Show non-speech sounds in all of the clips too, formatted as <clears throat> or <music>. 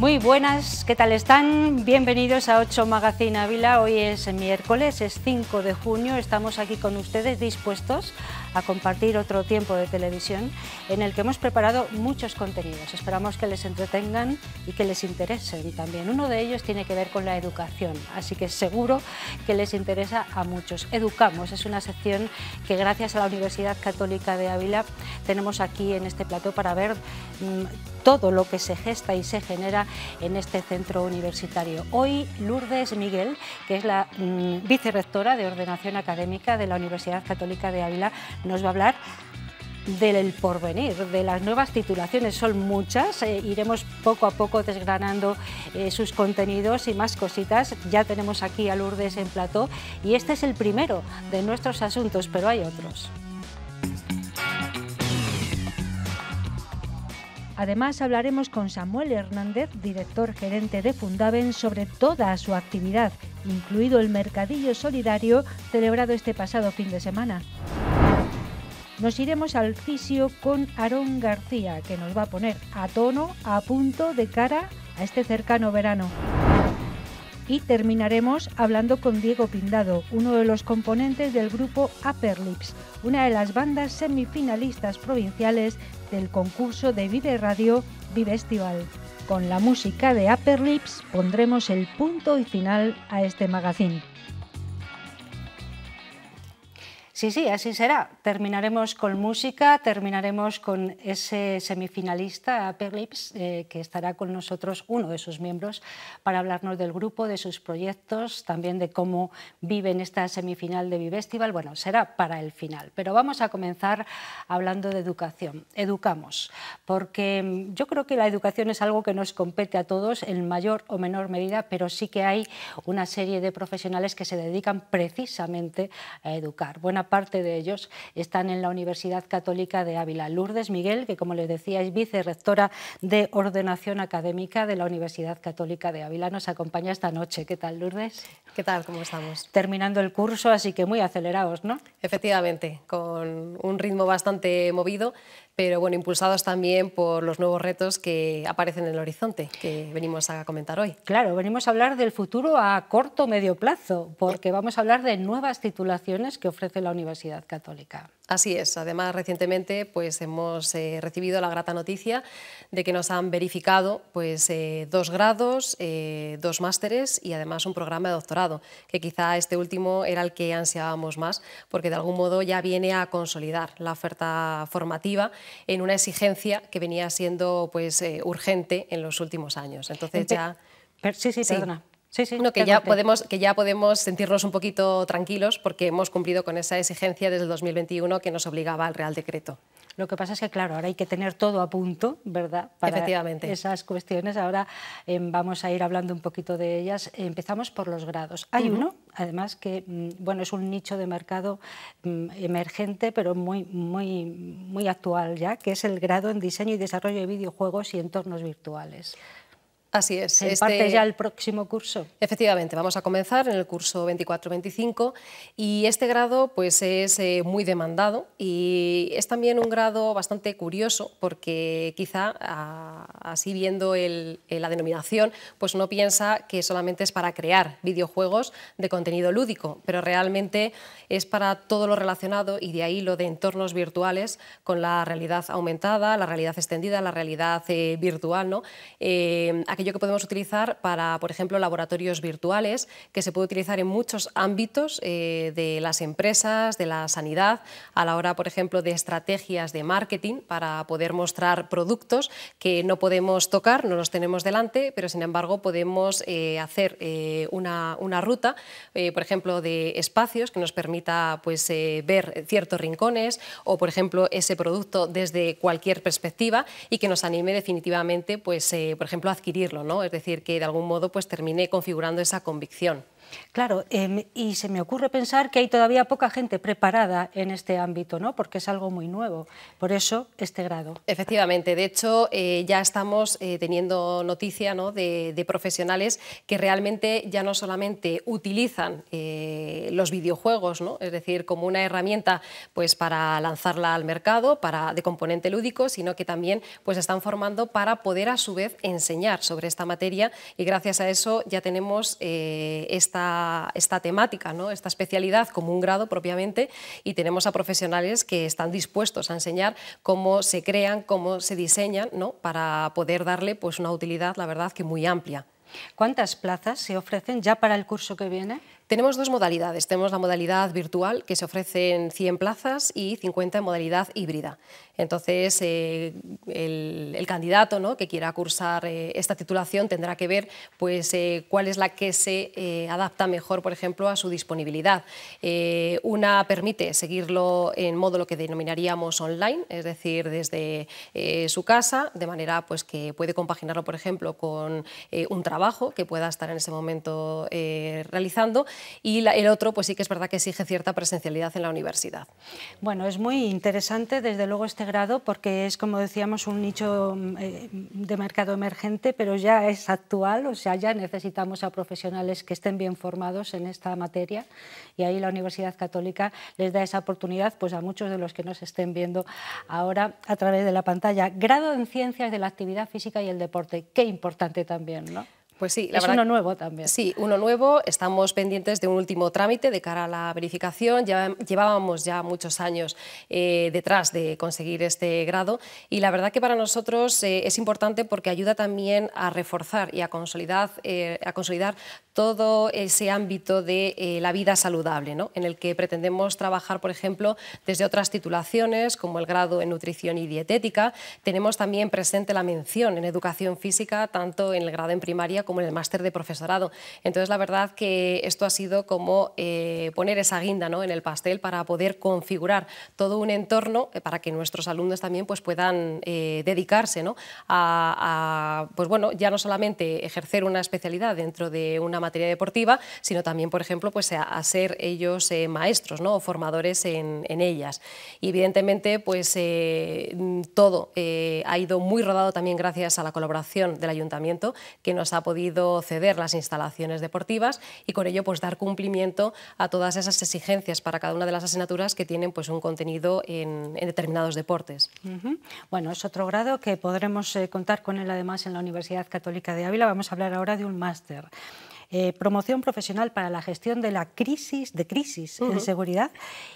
Muy buenas, ¿qué tal están? Bienvenidos a 8 Magazine Ávila. Hoy es miércoles, es 5 de junio. Estamos aquí con ustedes dispuestos a compartir otro tiempo de televisión en el que hemos preparado muchos contenidos. Esperamos que les entretengan y que les interesen también. Uno de ellos tiene que ver con la educación, así que seguro que les interesa a muchos. Educamos es una sección que gracias a la Universidad Católica de Ávila tenemos aquí en este plato para ver mm, todo lo que se gesta y se genera en este centro universitario. Hoy Lourdes Miguel, que es la mm, vicerrectora de Ordenación Académica de la Universidad Católica de Ávila, nos va a hablar del porvenir, de las nuevas titulaciones. Son muchas, eh, iremos poco a poco desgranando eh, sus contenidos y más cositas. Ya tenemos aquí a Lourdes en plató y este es el primero de nuestros asuntos, pero hay otros. Además, hablaremos con Samuel Hernández, director gerente de Fundaven, sobre toda su actividad, incluido el Mercadillo Solidario celebrado este pasado fin de semana. Nos iremos al fisio con Aarón García, que nos va a poner a tono, a punto de cara a este cercano verano. Y terminaremos hablando con Diego Pindado, uno de los componentes del grupo Upper Lips, una de las bandas semifinalistas provinciales del concurso de Vive Radio Vive Estival. Con la música de Upper Lips pondremos el punto y final a este magazine. Sí, sí, así será. Terminaremos con música, terminaremos con ese semifinalista, Perlips, eh, que estará con nosotros, uno de sus miembros, para hablarnos del grupo, de sus proyectos, también de cómo viven esta semifinal de Vivestival. Bueno, será para el final, pero vamos a comenzar hablando de educación. Educamos, porque mm, yo creo que la educación es algo que nos compete a todos en mayor o menor medida, pero sí que hay una serie de profesionales que se dedican precisamente a educar. Buena parte de ellos están en la Universidad Católica de Ávila. Lourdes Miguel, que como les decía es vicerectora de Ordenación Académica de la Universidad Católica de Ávila, nos acompaña esta noche. ¿Qué tal, Lourdes? ¿Qué tal? ¿Cómo estamos? Terminando el curso, así que muy acelerados, ¿no? Efectivamente, con un ritmo bastante movido pero bueno, impulsados también por los nuevos retos que aparecen en el horizonte, que venimos a comentar hoy. Claro, venimos a hablar del futuro a corto o medio plazo, porque vamos a hablar de nuevas titulaciones que ofrece la Universidad Católica. Así es, además recientemente pues, hemos eh, recibido la grata noticia de que nos han verificado pues, eh, dos grados, eh, dos másteres y además un programa de doctorado, que quizá este último era el que ansiábamos más, porque de algún modo ya viene a consolidar la oferta formativa en una exigencia que venía siendo pues, eh, urgente en los últimos años. Entonces ya... sí, sí, que, ya podemos, que ya podemos sentirnos un poquito tranquilos porque hemos cumplido con esa exigencia desde el 2021 que nos obligaba al Real Decreto. Lo que pasa es que, claro, ahora hay que tener todo a punto, ¿verdad? Para esas cuestiones. Ahora em, vamos a ir hablando un poquito de ellas. Empezamos por los grados. Hay uno, además, que mm, bueno, es un nicho de mercado mm, emergente, pero muy, muy, muy actual ya, que es el grado en diseño y desarrollo de videojuegos y entornos virtuales. Así es. parte este ya el próximo curso. Efectivamente, vamos a comenzar en el curso 24-25 y este grado pues, es eh, muy demandado y es también un grado bastante curioso porque quizá así viendo eh, la denominación pues uno piensa que solamente es para crear videojuegos de contenido lúdico, pero realmente es para todo lo relacionado y de ahí lo de entornos virtuales con la realidad aumentada, la realidad extendida, la realidad eh, virtual. ¿no? aquello que podemos utilizar para, por ejemplo, laboratorios virtuales, que se puede utilizar en muchos ámbitos eh, de las empresas, de la sanidad, a la hora, por ejemplo, de estrategias de marketing para poder mostrar productos que no podemos tocar, no los tenemos delante, pero sin embargo podemos eh, hacer eh, una, una, ruta, por ejemplo, de espacios que nos permita pues, ver ciertos rincones o, por ejemplo, ese producto desde cualquier perspectiva y que nos anime definitivamente, pues, por ejemplo, a adquirir es decir, que de algún modo pues termine configurando esa convicción. Claro, em, y se me ocurre pensar que hay todavía poca gente preparada en este ámbito, ¿no? porque es algo muy nuevo. Por eso, este grado. Efectivamente, de hecho, eh, ya estamos eh, teniendo noticia de, profesionales que realmente ya no solamente utilizan eh, los videojuegos, ¿no? es decir, como una herramienta pues, para lanzarla al mercado, para, de componente lúdico, sino que también pues, están formando para poder a su vez enseñar sobre esta materia y gracias a eso ya tenemos esta esta, temática, esta especialidad como un grado propiamente y tenemos a profesionales que están dispuestos a enseñar cómo se crean, cómo se diseñan ¿no? para poder darle pues, una utilidad, la verdad, que muy amplia. ¿Cuántas plazas se ofrecen ya para el curso que viene? Tenemos dos modalidades. Tenemos la modalidad virtual, que se ofrece en 100 plazas, y 50 en modalidad híbrida. Entonces, eh, el, candidato que quiera cursar eh, esta titulación tendrá que ver pues, eh, cuál es la que se adapta mejor, por ejemplo, a su disponibilidad. una permite seguirlo en modo lo que denominaríamos online, es decir, desde su casa, de manera pues, que puede compaginarlo, por ejemplo, con un trabajo que pueda estar en ese momento realizando y el otro pues sí que es verdad que exige cierta presencialidad en la universidad. Bueno, es muy interesante desde luego este grado porque es como decíamos un nicho mm, eh, de mercado emergente, pero ya es actual, o sea, ya necesitamos a profesionales que estén bien formados en esta materia y ahí la Universidad Católica les da esa oportunidad pues a muchos de los que nos estén viendo ahora a través de la pantalla. Grado en Ciencias de la Actividad Física y el Deporte, qué importante también, ¿no? Pues sí, la es uno nuevo también. Sí, uno nuevo. Estamos pendientes de un último trámite de cara a la verificación. llevábamos ya muchos años eh, detrás de conseguir este grado y la verdad que para nosotros eh, es importante porque ayuda también a reforzar y a consolidar, eh, a consolidar todo ese ámbito de la vida saludable, en el que pretendemos trabajar, por ejemplo, desde otras titulaciones como el grado en nutrición y dietética. Tenemos también presente la mención en educación física, tanto en el grado en primaria como como en el máster de profesorado. Entonces, la verdad que esto ha sido como eh, poner esa guinda ¿no? en el pastel para poder configurar todo un entorno eh, para que nuestros alumnos también pues, puedan eh, dedicarse a, pues bueno, ya no solamente ejercer una especialidad dentro de una materia deportiva, sino también, por ejemplo, pues, a, ser ellos maestros ¿no? o formadores en, ellas. Y evidentemente, pues todo ha ido muy rodado también gracias a la colaboración del ayuntamiento que nos ha podido ceder las instalaciones deportivas y con ello pues dar cumplimiento a todas esas exigencias para cada una de las asignaturas que tienen pues un contenido en, determinados deportes. Bueno, es otro grado que podremos eh, contar con él además en la Universidad Católica de Ávila. Vamos a hablar ahora de un máster. Eh, promoción profesional para la gestión de la crisis, de crisis en seguridad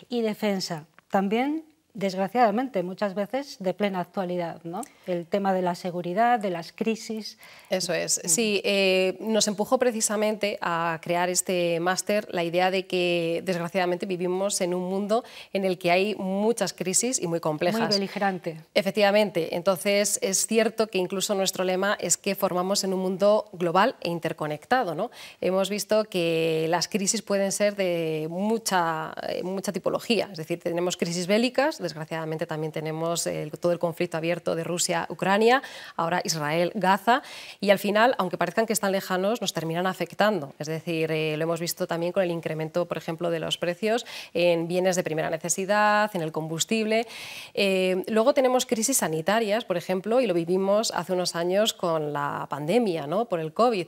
y defensa. También desgraciadamente, muchas veces de plena actualidad, ¿no? El tema de la seguridad, de las crisis. Eso es, mm. sí. Eh, nos empujó precisamente a crear este máster la idea de que, desgraciadamente, vivimos en un mundo en el que hay muchas crisis y muy complejas. Muy beligerante. Efectivamente. Entonces, es cierto que incluso nuestro lema es que formamos en un mundo global e interconectado, ¿no? Hemos visto que las crisis pueden ser de mucha, eh, mucha tipología, es decir, tenemos crisis bélicas, Desgraciadamente también tenemos eh, todo el conflicto abierto de Rusia-Ucrania, ahora Israel-Gaza. Y al final, aunque parezcan que están lejanos, nos terminan afectando. Es decir, eh, lo hemos visto también con el incremento, por ejemplo, de los precios en bienes de primera necesidad, en el combustible. Eh, luego tenemos crisis sanitarias, por ejemplo, y lo vivimos hace unos años con la pandemia, ¿no? por el COVID.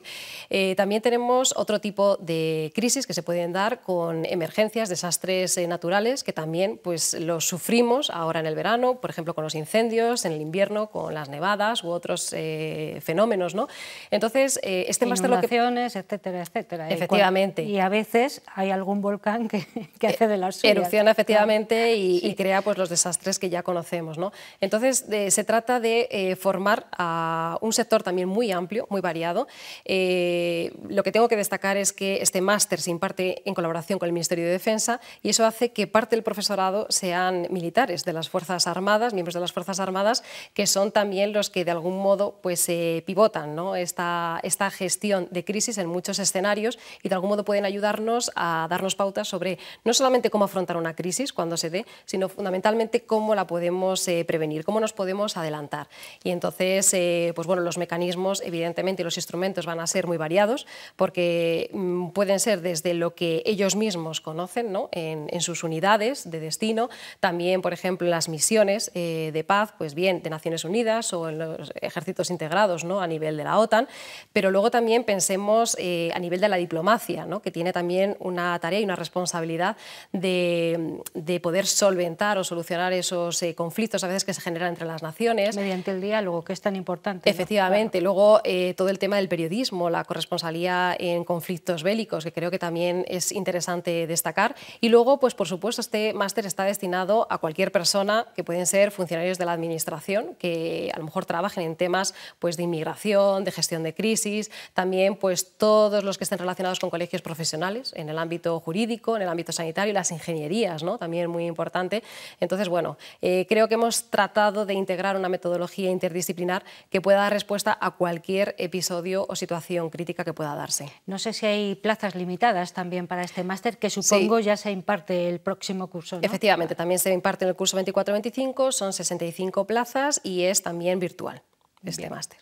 también tenemos otro tipo de crisis que se pueden dar con emergencias, desastres naturales, que también pues, los sufrimos ahora en el verano, por ejemplo, con los incendios, en el invierno, con las nevadas u otros eh, fenómenos. ¿no? Entonces, eh, este máster lo que... etcétera, etcétera. Efectivamente. Y, a veces hay algún volcán que, <laughs> hace de las Erupciona, efectivamente, y, crea pues, los desastres que ya conocemos. ¿no? Entonces, se trata de eh, formar a un sector también muy amplio, muy variado. lo que tengo que destacar es que este máster se imparte en colaboración con el Ministerio de Defensa y eso hace que parte del profesorado sean militares de las Fuerzas Armadas, miembros de las Fuerzas Armadas, que son también los que de algún modo pues, eh, pivotan esta, gestión de crisis en muchos escenarios y de algún modo pueden ayudarnos a darnos pautas sobre no solamente cómo afrontar una crisis cuando se dé, sino fundamentalmente cómo la podemos eh, prevenir, cómo nos podemos adelantar. Y entonces, eh, pues bueno, los mecanismos, evidentemente, y los instrumentos van a ser muy variados porque mm, pueden ser desde lo que ellos mismos conocen en, en, sus unidades de destino, también por ejemplo, las misiones eh, de paz, pues bien, de Naciones Unidas o en los ejércitos integrados ¿no? a nivel de la OTAN, pero luego también pensemos eh, a nivel de la diplomacia, ¿no? que tiene también una tarea y una responsabilidad de, de poder solventar o solucionar esos eh, conflictos a veces que se generan entre las naciones. Mediante el diálogo, que es tan importante. Efectivamente, luego todo el tema del periodismo, la corresponsalía en conflictos bélicos, que creo que también es interesante destacar, y luego, pues por supuesto, este máster está destinado a cualquier cualquier persona, que pueden ser funcionarios de la Administración, que a lo mejor trabajen en temas pues, de inmigración, de gestión de crisis, también pues, todos los que estén relacionados con colegios profesionales, en el ámbito jurídico, en el ámbito sanitario, y las ingenierías, ¿no? también muy importante. Entonces, bueno, eh, creo que hemos tratado de integrar una metodología interdisciplinar que pueda dar respuesta a cualquier episodio o situación crítica que pueda darse. No sé si hay plazas limitadas también para este máster, que supongo ya se imparte el próximo curso. Efectivamente, también se imparte en el curso 24-25, son 65 plazas y es también virtual este máster.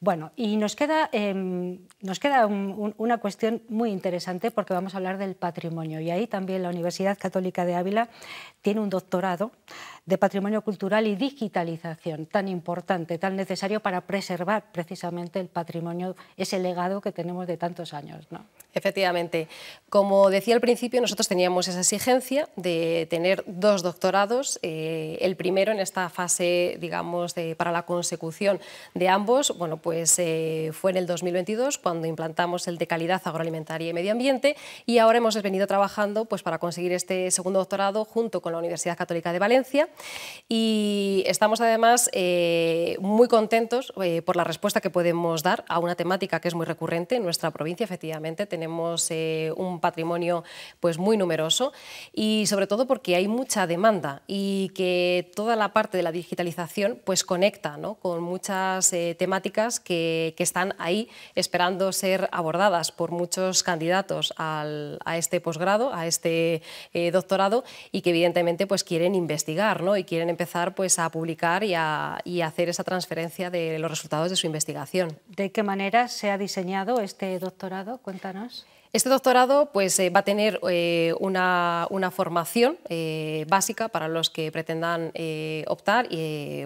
Bueno, y nos queda, em, nos queda una cuestión muy interesante porque vamos a hablar del patrimonio y ahí también la Universidad Católica de Ávila tiene un doctorado de patrimonio cultural y digitalización tan importante, tan necesario para preservar precisamente el patrimonio, ese legado que tenemos de tantos años. ¿no? Efectivamente. Como decía al principio, nosotros teníamos esa exigencia de tener dos doctorados, eh, el primero en esta fase, digamos, para la consecución de ambos, bueno, pues eh, fue en el 2022 cuando implantamos el de calidad agroalimentaria y medio ambiente y ahora hemos venido trabajando pues, para conseguir este segundo doctorado junto con la Universidad Católica de Valencia y estamos además eh, muy contentos eh, por la respuesta que podemos dar a una temática que es muy recurrente en nuestra provincia. Efectivamente, tenemos eh, un patrimonio pues, muy numeroso y sobre todo porque hay mucha demanda y que toda la parte de la digitalización pues, conecta ¿no? con muchas temáticas que, que, están ahí esperando ser abordadas por muchos candidatos al, a este posgrado, a este doctorado y que evidentemente pues, quieren investigar y quieren empezar pues, a publicar y a y hacer esa transferencia de los resultados de su investigación. ¿De qué manera se ha diseñado este doctorado? Cuéntanos. Este doctorado pues, eh, va a tener eh, una, una, formación eh, básica para los que pretendan optar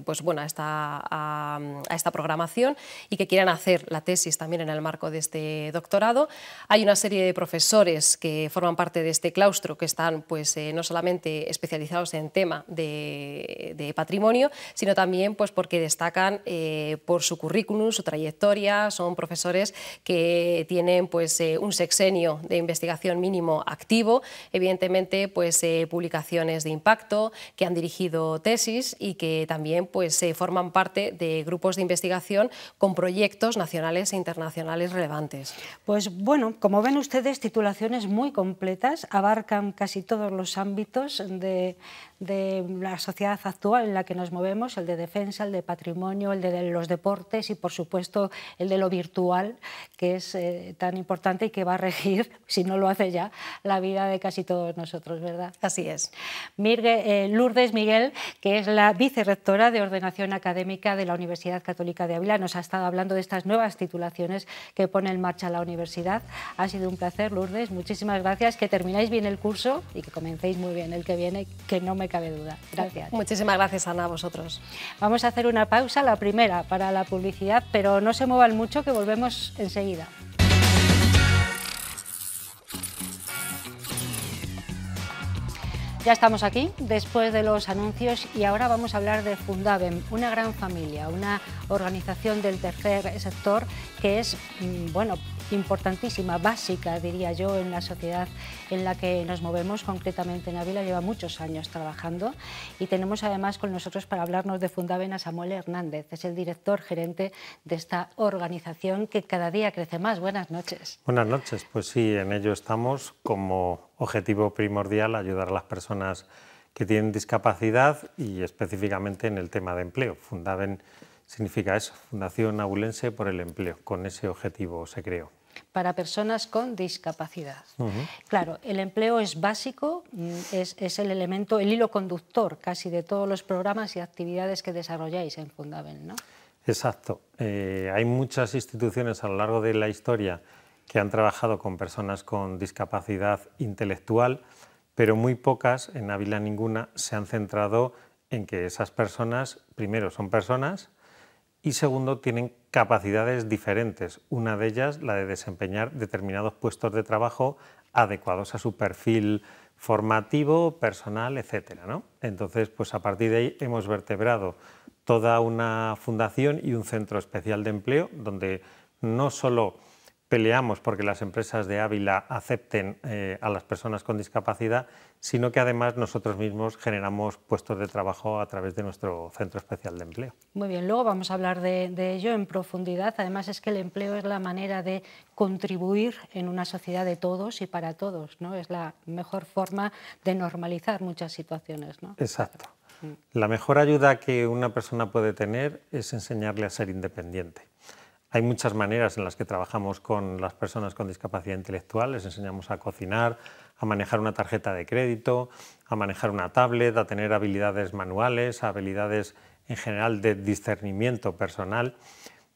pues, bueno, a, esta, a, esta programación y que quieran hacer la tesis también en el marco de este doctorado. Hay una serie de profesores que forman parte de este claustro que están pues, no solamente especializados en tema de, patrimonio, sino también pues, porque destacan por su currículum, su trayectoria, son profesores que tienen pues, un sexenio de investigación mínimo activo, evidentemente pues, eh, publicaciones de impacto que han dirigido tesis y que también pues, eh, forman parte de grupos de investigación con proyectos nacionales e internacionales relevantes. Pues bueno, como ven ustedes, titulaciones muy completas, abarcan casi todos los ámbitos de, de la sociedad actual en la que nos movemos, el de defensa, el de patrimonio, el de los deportes y, por supuesto, el de lo virtual, que es eh, tan importante y que va a regir, <laughs> si no lo hace ya, la vida de casi todos nosotros, ¿verdad? Así es. Eh, Lourdes Miguel, que es la vicerrectora de Ordenación Académica de la Universidad Católica de Ávila, nos ha estado hablando de estas nuevas titulaciones que pone en marcha la universidad. Ha sido un placer, Lourdes. Muchísimas gracias. Que termináis bien el curso y que comencéis muy bien el que viene, que no me cabe duda. Gracias. Muchísimas gracias, Ana, a vosotros. Vamos a hacer una pausa, la primera, para la publicidad, pero no se muevan mucho, que volvemos enseguida. Ya estamos aquí después de los anuncios y ahora vamos a hablar de Fundaven, una gran familia, una organización del tercer sector que es, mm, bueno, importantísima, básica, diría yo, en la sociedad en la que nos movemos, concretamente en Ávila, lleva muchos años trabajando y tenemos además con nosotros para hablarnos de a Samuel Hernández, es el director gerente de esta organización que cada día crece más. Buenas noches. Buenas noches, pues sí, en ello estamos como objetivo primordial ayudar a las personas que tienen discapacidad y específicamente en el tema de empleo. Fundaven significa eso, Fundación Abulense por el Empleo. Con ese objetivo se creó. Para personas con discapacidad. Claro, el empleo es básico, mm, es, el elemento, el hilo conductor casi de todos los programas y actividades que desarrolláis en Fundabel, ¿no? Exacto. Eh, hay muchas instituciones a lo largo de la historia que han trabajado con personas con discapacidad intelectual, pero muy pocas, en Ávila ninguna, se han centrado en que esas personas, primero, son personas, y segundo, tienen capacidades diferentes. Una de ellas, la de desempeñar determinados puestos de trabajo adecuados a su perfil formativo, personal, etc. Entonces, pues a partir de ahí hemos vertebrado toda una fundación y un centro especial de empleo donde no solo peleamos porque las empresas de Ávila acepten eh, a las personas con discapacidad, sino que además nosotros mismos generamos puestos de trabajo a través de nuestro Centro Especial de Empleo. Muy bien, luego vamos a hablar de, ello en profundidad. Además es que el empleo es la manera de contribuir en una sociedad de todos y para todos, ¿no? Es la mejor forma de normalizar muchas situaciones, Exacto. Mm. La mejor ayuda que una persona puede tener es enseñarle a ser independiente hay muchas maneras en las que trabajamos con las personas con discapacidad intelectual. Les enseñamos a cocinar, a manejar una tarjeta de crédito, a manejar una tablet, a tener habilidades manuales, habilidades en general de discernimiento personal,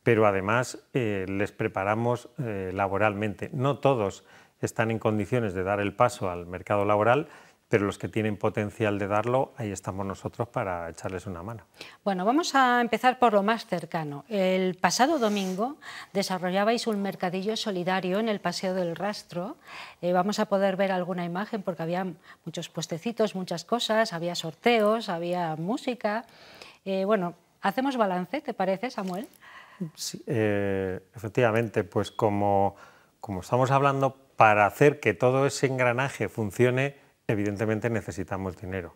pero además eh, les preparamos eh, laboralmente. No todos están en condiciones de dar el paso al mercado laboral, pero los que tienen potencial de darlo, ahí estamos nosotros para echarles una mano. Bueno, vamos a empezar por lo más cercano. El pasado domingo desarrollabais un mercadillo solidario en el Paseo del Rastro. Eh, vamos a poder ver alguna imagen porque había muchos puestecitos, muchas cosas, había sorteos, había música. Eh, bueno, hacemos balance, ¿te parece, Samuel? Sí, eh, efectivamente, pues como, como estamos hablando, para hacer que todo ese engranaje funcione, evidentemente necesitamos dinero.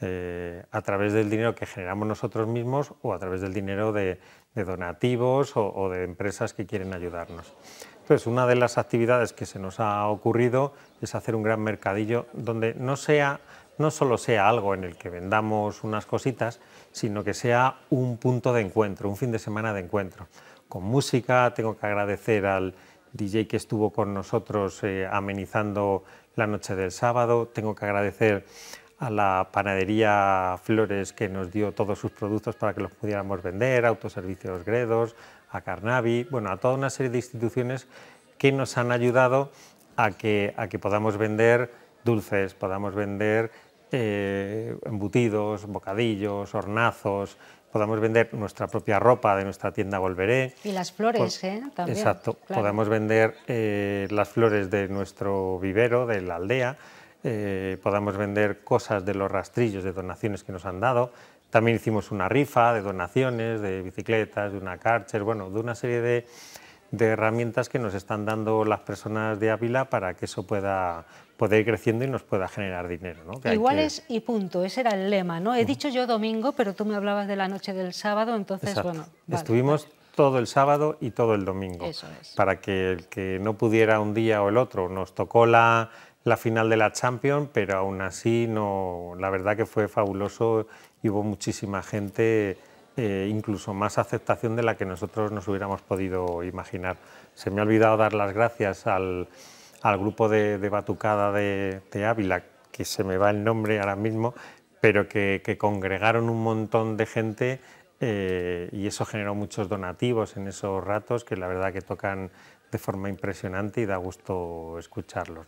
Eh, a través del dinero que generamos nosotros mismos o a través del dinero de, donativos o, de empresas que quieren ayudarnos. Entonces, una de las actividades que se nos ha ocurrido es hacer un gran mercadillo donde no, sea, no solo sea algo en el que vendamos unas cositas, sino que sea un punto de encuentro, un fin de semana de encuentro. Con música, tengo que agradecer al DJ que estuvo con nosotros eh, amenizando la noche del sábado. Tengo que agradecer a la panadería Flores que nos dio todos sus productos para que los pudiéramos vender, Autoservicios Gredos, a Carnavi, bueno, a toda una serie de instituciones que nos han ayudado a que, podamos vender dulces, podamos vender eh, embutidos, bocadillos, hornazos, podamos vender nuestra propia ropa de nuestra tienda Volveré. Y las flores, pues, ¿eh? También, exacto, Podemos podamos vender eh, las flores de nuestro vivero, de la aldea, eh, podamos vender cosas de los rastrillos de donaciones que nos han dado. También hicimos una rifa de donaciones, de bicicletas, de una carcher, bueno, de una serie de, de herramientas que nos están dando las personas de Ávila para que eso pueda poder ir creciendo y nos pueda generar dinero. ¿no? es, Iguales y punto, ese era el lema. ¿no? He dicho yo domingo, pero tú me hablabas de la noche del sábado, entonces bueno. Estuvimos todo el sábado y todo el domingo, Eso es. para que el que no pudiera un día o el otro, nos tocó la, la final de la Champions, pero aún así no, la verdad que fue fabuloso y hubo muchísima gente. Eh, incluso más aceptación de la que nosotros nos hubiéramos podido imaginar. Se me ha olvidado dar las gracias al, al grupo de, Batucada de, Ávila, que se me va el nombre ahora mismo, pero que, congregaron un montón de gente eh, y eso generó muchos donativos en esos ratos que la verdad que tocan de forma impresionante y da gusto escucharlos.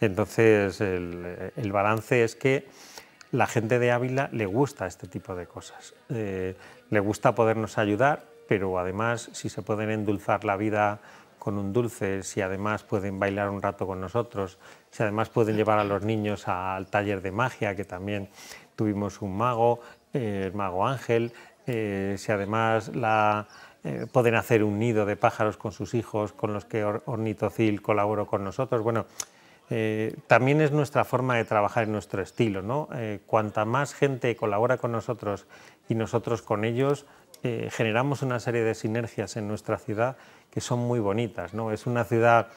Entonces el, balance es que la gente de Ávila le gusta este tipo de cosas, eh, le gusta podernos ayudar, pero además si se pueden endulzar la vida con un dulce, si además pueden bailar un rato con nosotros, si además pueden llevar a los niños al taller de magia, que también tuvimos un mago, eh, el mago Ángel, eh, si además eh, pueden hacer un nido de pájaros con sus hijos, con los que ornito colaboró con nosotros. Bueno, también es nuestra forma de trabajar en nuestro estilo. ¿no? cuanta más gente colabora con nosotros y nosotros con ellos, eh, generamos una serie de sinergias en nuestra ciudad que son muy bonitas. ¿no? Es una ciudad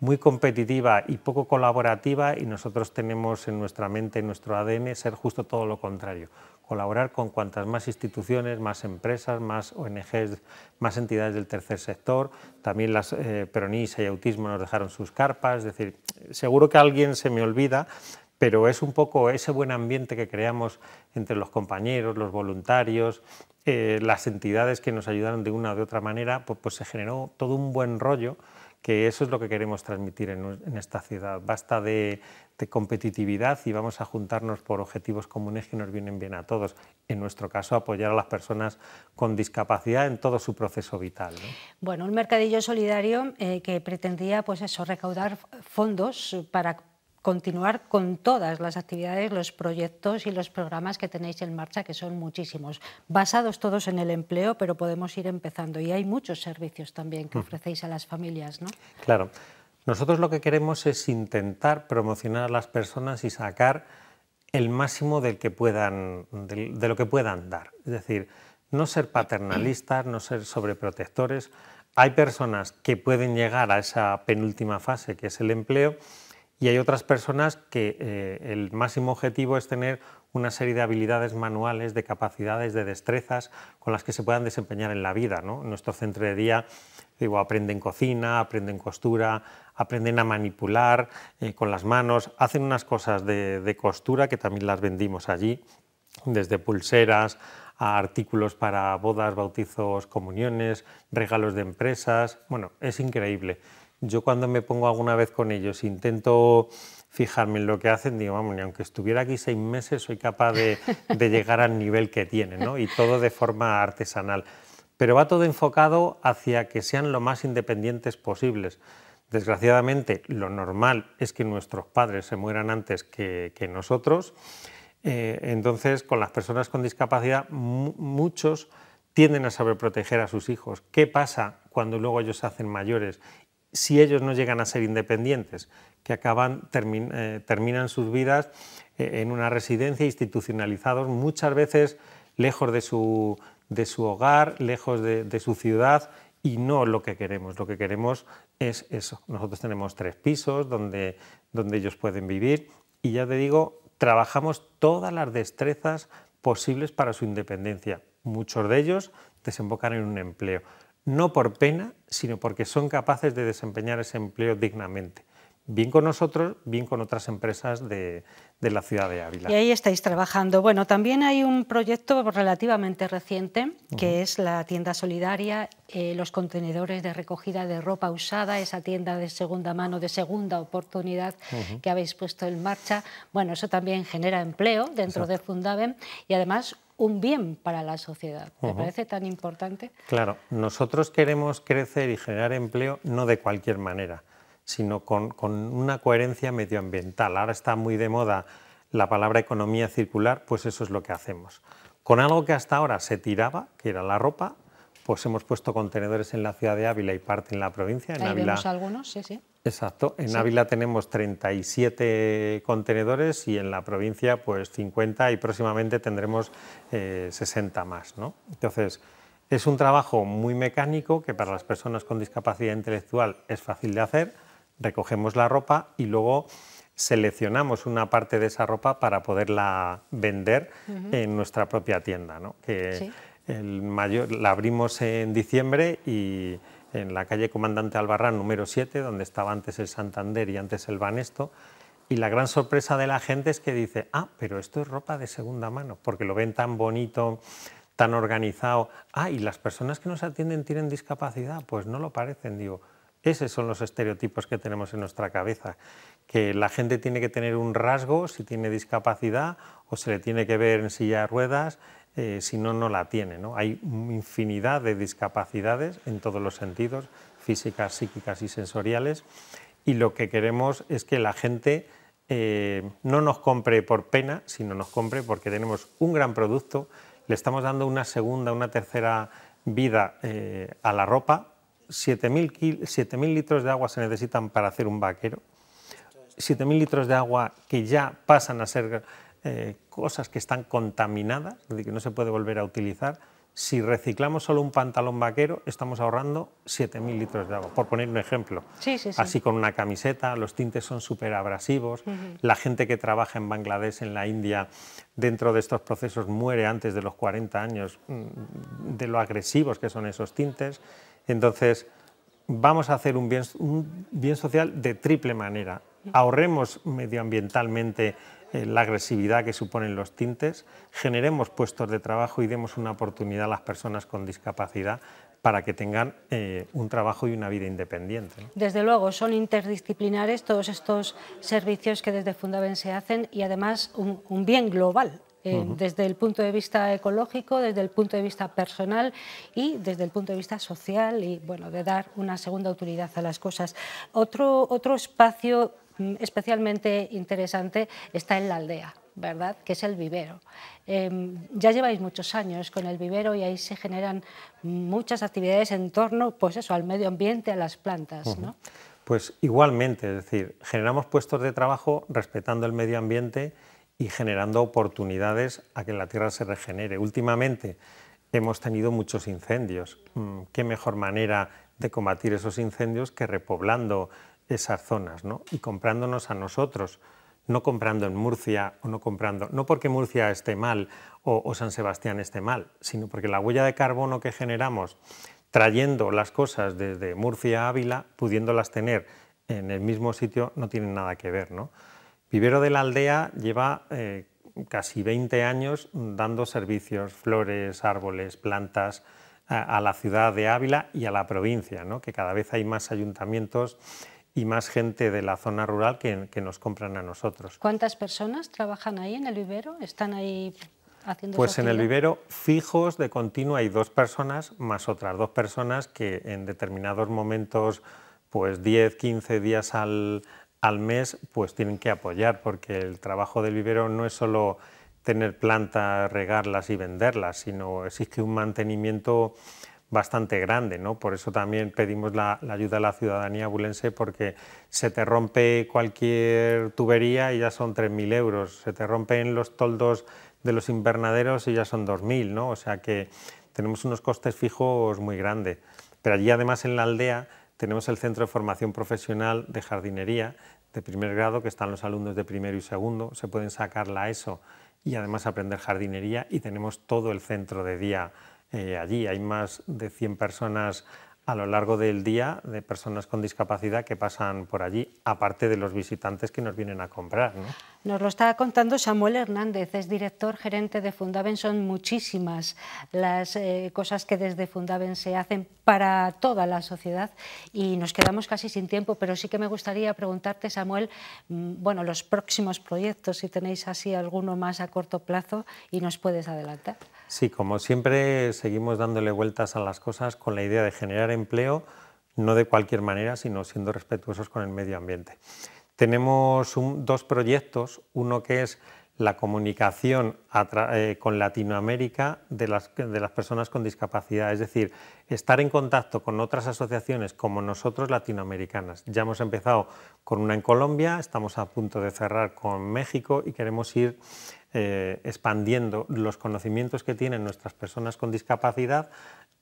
muy competitiva y poco colaborativa y nosotros tenemos en nuestra mente, en nuestro ADN, ser justo todo lo contrario. Colaborar con cuantas más instituciones, más empresas, más ONGs, más entidades del tercer sector. También las eh, peronisa y autismo nos dejaron sus carpas. Es decir, seguro que alguien se me olvida, pero es un poco ese buen ambiente que creamos entre los compañeros, los voluntarios, eh, las entidades que nos ayudaron de una o de otra manera, pues, pues, se generó todo un buen rollo, que eso es lo que queremos transmitir en, esta ciudad. Basta de, competitividad y vamos a juntarnos por objetivos comunes que nos vienen bien a todos. En nuestro caso, apoyar a las personas con discapacidad en todo su proceso vital. Bueno, un mercadillo solidario eh, que pretendía pues eso, recaudar fondos para continuar con todas las actividades, los proyectos y los programas que tenéis en marcha, que son muchísimos, basados todos en el empleo, pero podemos ir empezando. Y hay muchos servicios también que mm. ofrecéis a las familias, ¿no? Claro. Nosotros lo que queremos es intentar promocionar a las personas y sacar el máximo que puedan, de lo que puedan dar. Es decir, no ser paternalistas, no ser sobreprotectores. Hay personas que pueden llegar a esa penúltima fase que es el empleo, y hay otras personas que eh, el máximo objetivo es tener una serie de habilidades manuales, de capacidades, de destrezas con las que se puedan desempeñar en la vida. En nuestro centro de día digo, aprenden cocina, aprenden costura, aprenden a manipular eh, con las manos, hacen unas cosas de, de costura que también las vendimos allí, desde pulseras a artículos para bodas, bautizos, comuniones, regalos de empresas. Bueno, es increíble. Yo cuando me pongo alguna vez con ellos, intento fijarme en lo que hacen, digo, vamos, ni aunque estuviera aquí seis meses soy capaz de, llegar al nivel que tienen, ¿no? Y todo de forma artesanal. Pero va todo enfocado hacia que sean lo más independientes posibles. Desgraciadamente, lo normal es que nuestros padres se mueran antes que, nosotros. Eh, entonces, con las personas con discapacidad, muchos tienden a saber proteger a sus hijos. ¿Qué pasa cuando luego ellos se hacen mayores si ellos no llegan a ser independientes, que acaban, eh, terminan sus vidas eh, en una residencia, institucionalizados muchas veces lejos de su, hogar, lejos de, su ciudad y no lo que queremos. Lo que queremos es eso. Nosotros tenemos tres pisos donde, donde ellos pueden vivir y ya te digo, trabajamos todas las destrezas posibles para su independencia. Muchos de ellos desembocan en un empleo, no por pena, sino porque son capaces de desempeñar ese empleo dignamente, bien con nosotros, bien con otras empresas de, de la ciudad de Ávila. Y ahí estáis trabajando. Bueno, también hay un proyecto relativamente reciente, que es la tienda solidaria, eh, los contenedores de recogida de ropa usada, esa tienda de segunda mano, de segunda oportunidad que habéis puesto en marcha. Bueno, eso también genera empleo dentro de Fundaven y además un bien para la sociedad. ¿Te parece tan importante? Claro, nosotros queremos crecer y generar empleo no de cualquier manera sino con, con, una coherencia medioambiental. Ahora está muy de moda la palabra economía circular, pues eso es lo que hacemos. Con algo que hasta ahora se tiraba, que era la ropa, pues hemos puesto contenedores en la ciudad de Ávila y parte en la provincia. En Ávila, algunos, sí, sí. Exacto. En Ávila tenemos 37 contenedores y en la provincia pues 50 y próximamente tendremos 60 eh, más. ¿no? Entonces, es un trabajo muy mecánico que para las personas con discapacidad intelectual es fácil de hacer, recogemos la ropa y luego seleccionamos una parte de esa ropa para poderla vender en nuestra propia tienda. ¿no? Que el mayor, la abrimos en diciembre y en la calle Comandante Albarrán número 7, donde estaba antes el Santander y antes el Banesto. Y la gran sorpresa de la gente es que dice, ah, pero esto es ropa de segunda mano, porque lo ven tan bonito, tan organizado. Ah, y las personas que nos atienden tienen discapacidad, pues no lo parecen, digo esos son los estereotipos que tenemos en nuestra cabeza, que la gente tiene que tener un rasgo si tiene discapacidad o se le tiene que ver en silla de ruedas, eh, si no, no la tiene. Hay infinidad de discapacidades en todos los sentidos, físicas, psíquicas y sensoriales, y lo que queremos es que la gente eh, no nos compre por pena, sino nos compre porque tenemos un gran producto, le estamos dando una segunda, una tercera vida eh, a la ropa 7.000 litros de agua se necesitan para hacer un vaquero, 7.000 litros de agua que ya pasan a ser eh, cosas que están contaminadas, que no se puede volver a utilizar. Si reciclamos solo un pantalón vaquero, estamos ahorrando 7.000 litros de agua, por poner un ejemplo. Así con una camiseta, los tintes son super abrasivos, la gente que trabaja en Bangladesh, en la India, dentro de estos procesos muere antes de los 40 años, mm, de lo agresivos que son esos tintes. Entonces, vamos a hacer un bien, social de triple manera. Ahorremos medioambientalmente eh, la agresividad que suponen los tintes, generemos puestos de trabajo y demos una oportunidad a las personas con discapacidad para que tengan eh, un trabajo y una vida independiente. Desde luego, son interdisciplinares todos estos servicios que desde Fundaven se hacen y además un bien global. Eh, desde el punto de vista ecológico, desde el punto de vista personal y desde el punto de vista social y bueno, de dar una segunda autoridad a las cosas. Otro, espacio mm, especialmente interesante está en la aldea. ¿verdad? que es el vivero. Em, ya lleváis muchos años con el vivero y ahí se generan muchas actividades en torno pues eso, al medio ambiente, a las plantas. ¿no? Pues igualmente, es decir, generamos puestos de trabajo respetando el medio ambiente y generando oportunidades a que la tierra se regenere. Últimamente hemos tenido muchos incendios. Mm, ¿Qué mejor manera de combatir esos incendios que repoblando esas zonas y comprándonos a nosotros? No comprando en Murcia o no comprando, no porque Murcia esté mal o, San Sebastián esté mal, sino porque la huella de carbono que generamos trayendo las cosas desde Murcia a Ávila, pudiéndolas tener en el mismo sitio, no tienen nada que ver. ¿no? Vivero de la Aldea lleva eh, casi 20 años dando servicios, flores, árboles, plantas a, la ciudad de Ávila y a la provincia, que cada vez hay más ayuntamientos y más gente de la zona rural que, nos compran a nosotros. ¿Cuántas personas trabajan ahí en el vivero? ¿Están ahí haciendo Pues en el vivero fijos de continuo hay dos personas más otras dos personas que en determinados momentos, pues 10, 15 días al, al mes, pues tienen que apoyar, porque el trabajo del vivero no es solo tener plantas, regarlas y venderlas, sino existe un mantenimiento bastante grande, Por eso también pedimos la, ayuda a la ciudadanía bulense porque se te rompe cualquier tubería y ya son 3.000 euros, se te rompen los toldos de los invernaderos y ya son 2.000, ¿no? O sea que tenemos unos costes fijos muy grandes. Pero allí además en la aldea tenemos el Centro de Formación Profesional de Jardinería, de primer grado, que están los alumnos de primero y segundo, se pueden sacar la ESO y además aprender jardinería y tenemos todo el centro de día eh, allí. Hay más de 100 personas a lo largo del día de personas con discapacidad que pasan por allí, aparte de los visitantes que nos vienen a comprar. Nos lo está contando Samuel Hernández, es director gerente de Fundaven. Son muchísimas las eh, cosas que desde Fundaven se hacen para toda la sociedad y nos quedamos casi sin tiempo, pero sí que me gustaría preguntarte, Samuel, mm, bueno, los próximos proyectos, si tenéis así alguno más a corto plazo y nos puedes adelantar. Sí, como siempre seguimos dándole vueltas a las cosas con la idea de generar empleo, no de cualquier manera, sino siendo respetuosos con el medio ambiente. Tenemos dos proyectos, uno que es la comunicación eh, con Latinoamérica de las, personas con discapacidad, es decir, estar en contacto con otras asociaciones como nosotros latinoamericanas. Ya hemos empezado con una en Colombia, estamos a punto de cerrar con México y queremos ir eh, expandiendo los conocimientos que tienen nuestras personas con discapacidad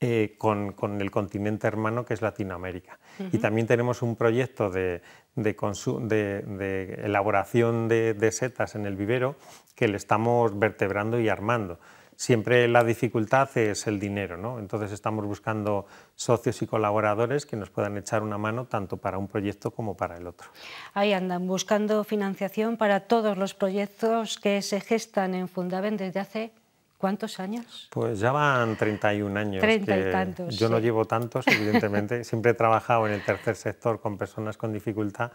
eh, con, el continente hermano que es Latinoamérica. Y también tenemos un proyecto de, elaboración de, setas en el vivero que le estamos vertebrando y armando. Siempre la dificultad es el dinero, ¿no? entonces estamos buscando socios y colaboradores que nos puedan echar una mano tanto para un proyecto como para el otro. Ahí andan, buscando financiación para todos los proyectos que se gestan en Fundaven desde hace ¿Cuántos años? Pues ya van 31 años. Yo no llevo tantos, evidentemente. <laughs> siempre he trabajado en el tercer sector con personas con dificultad,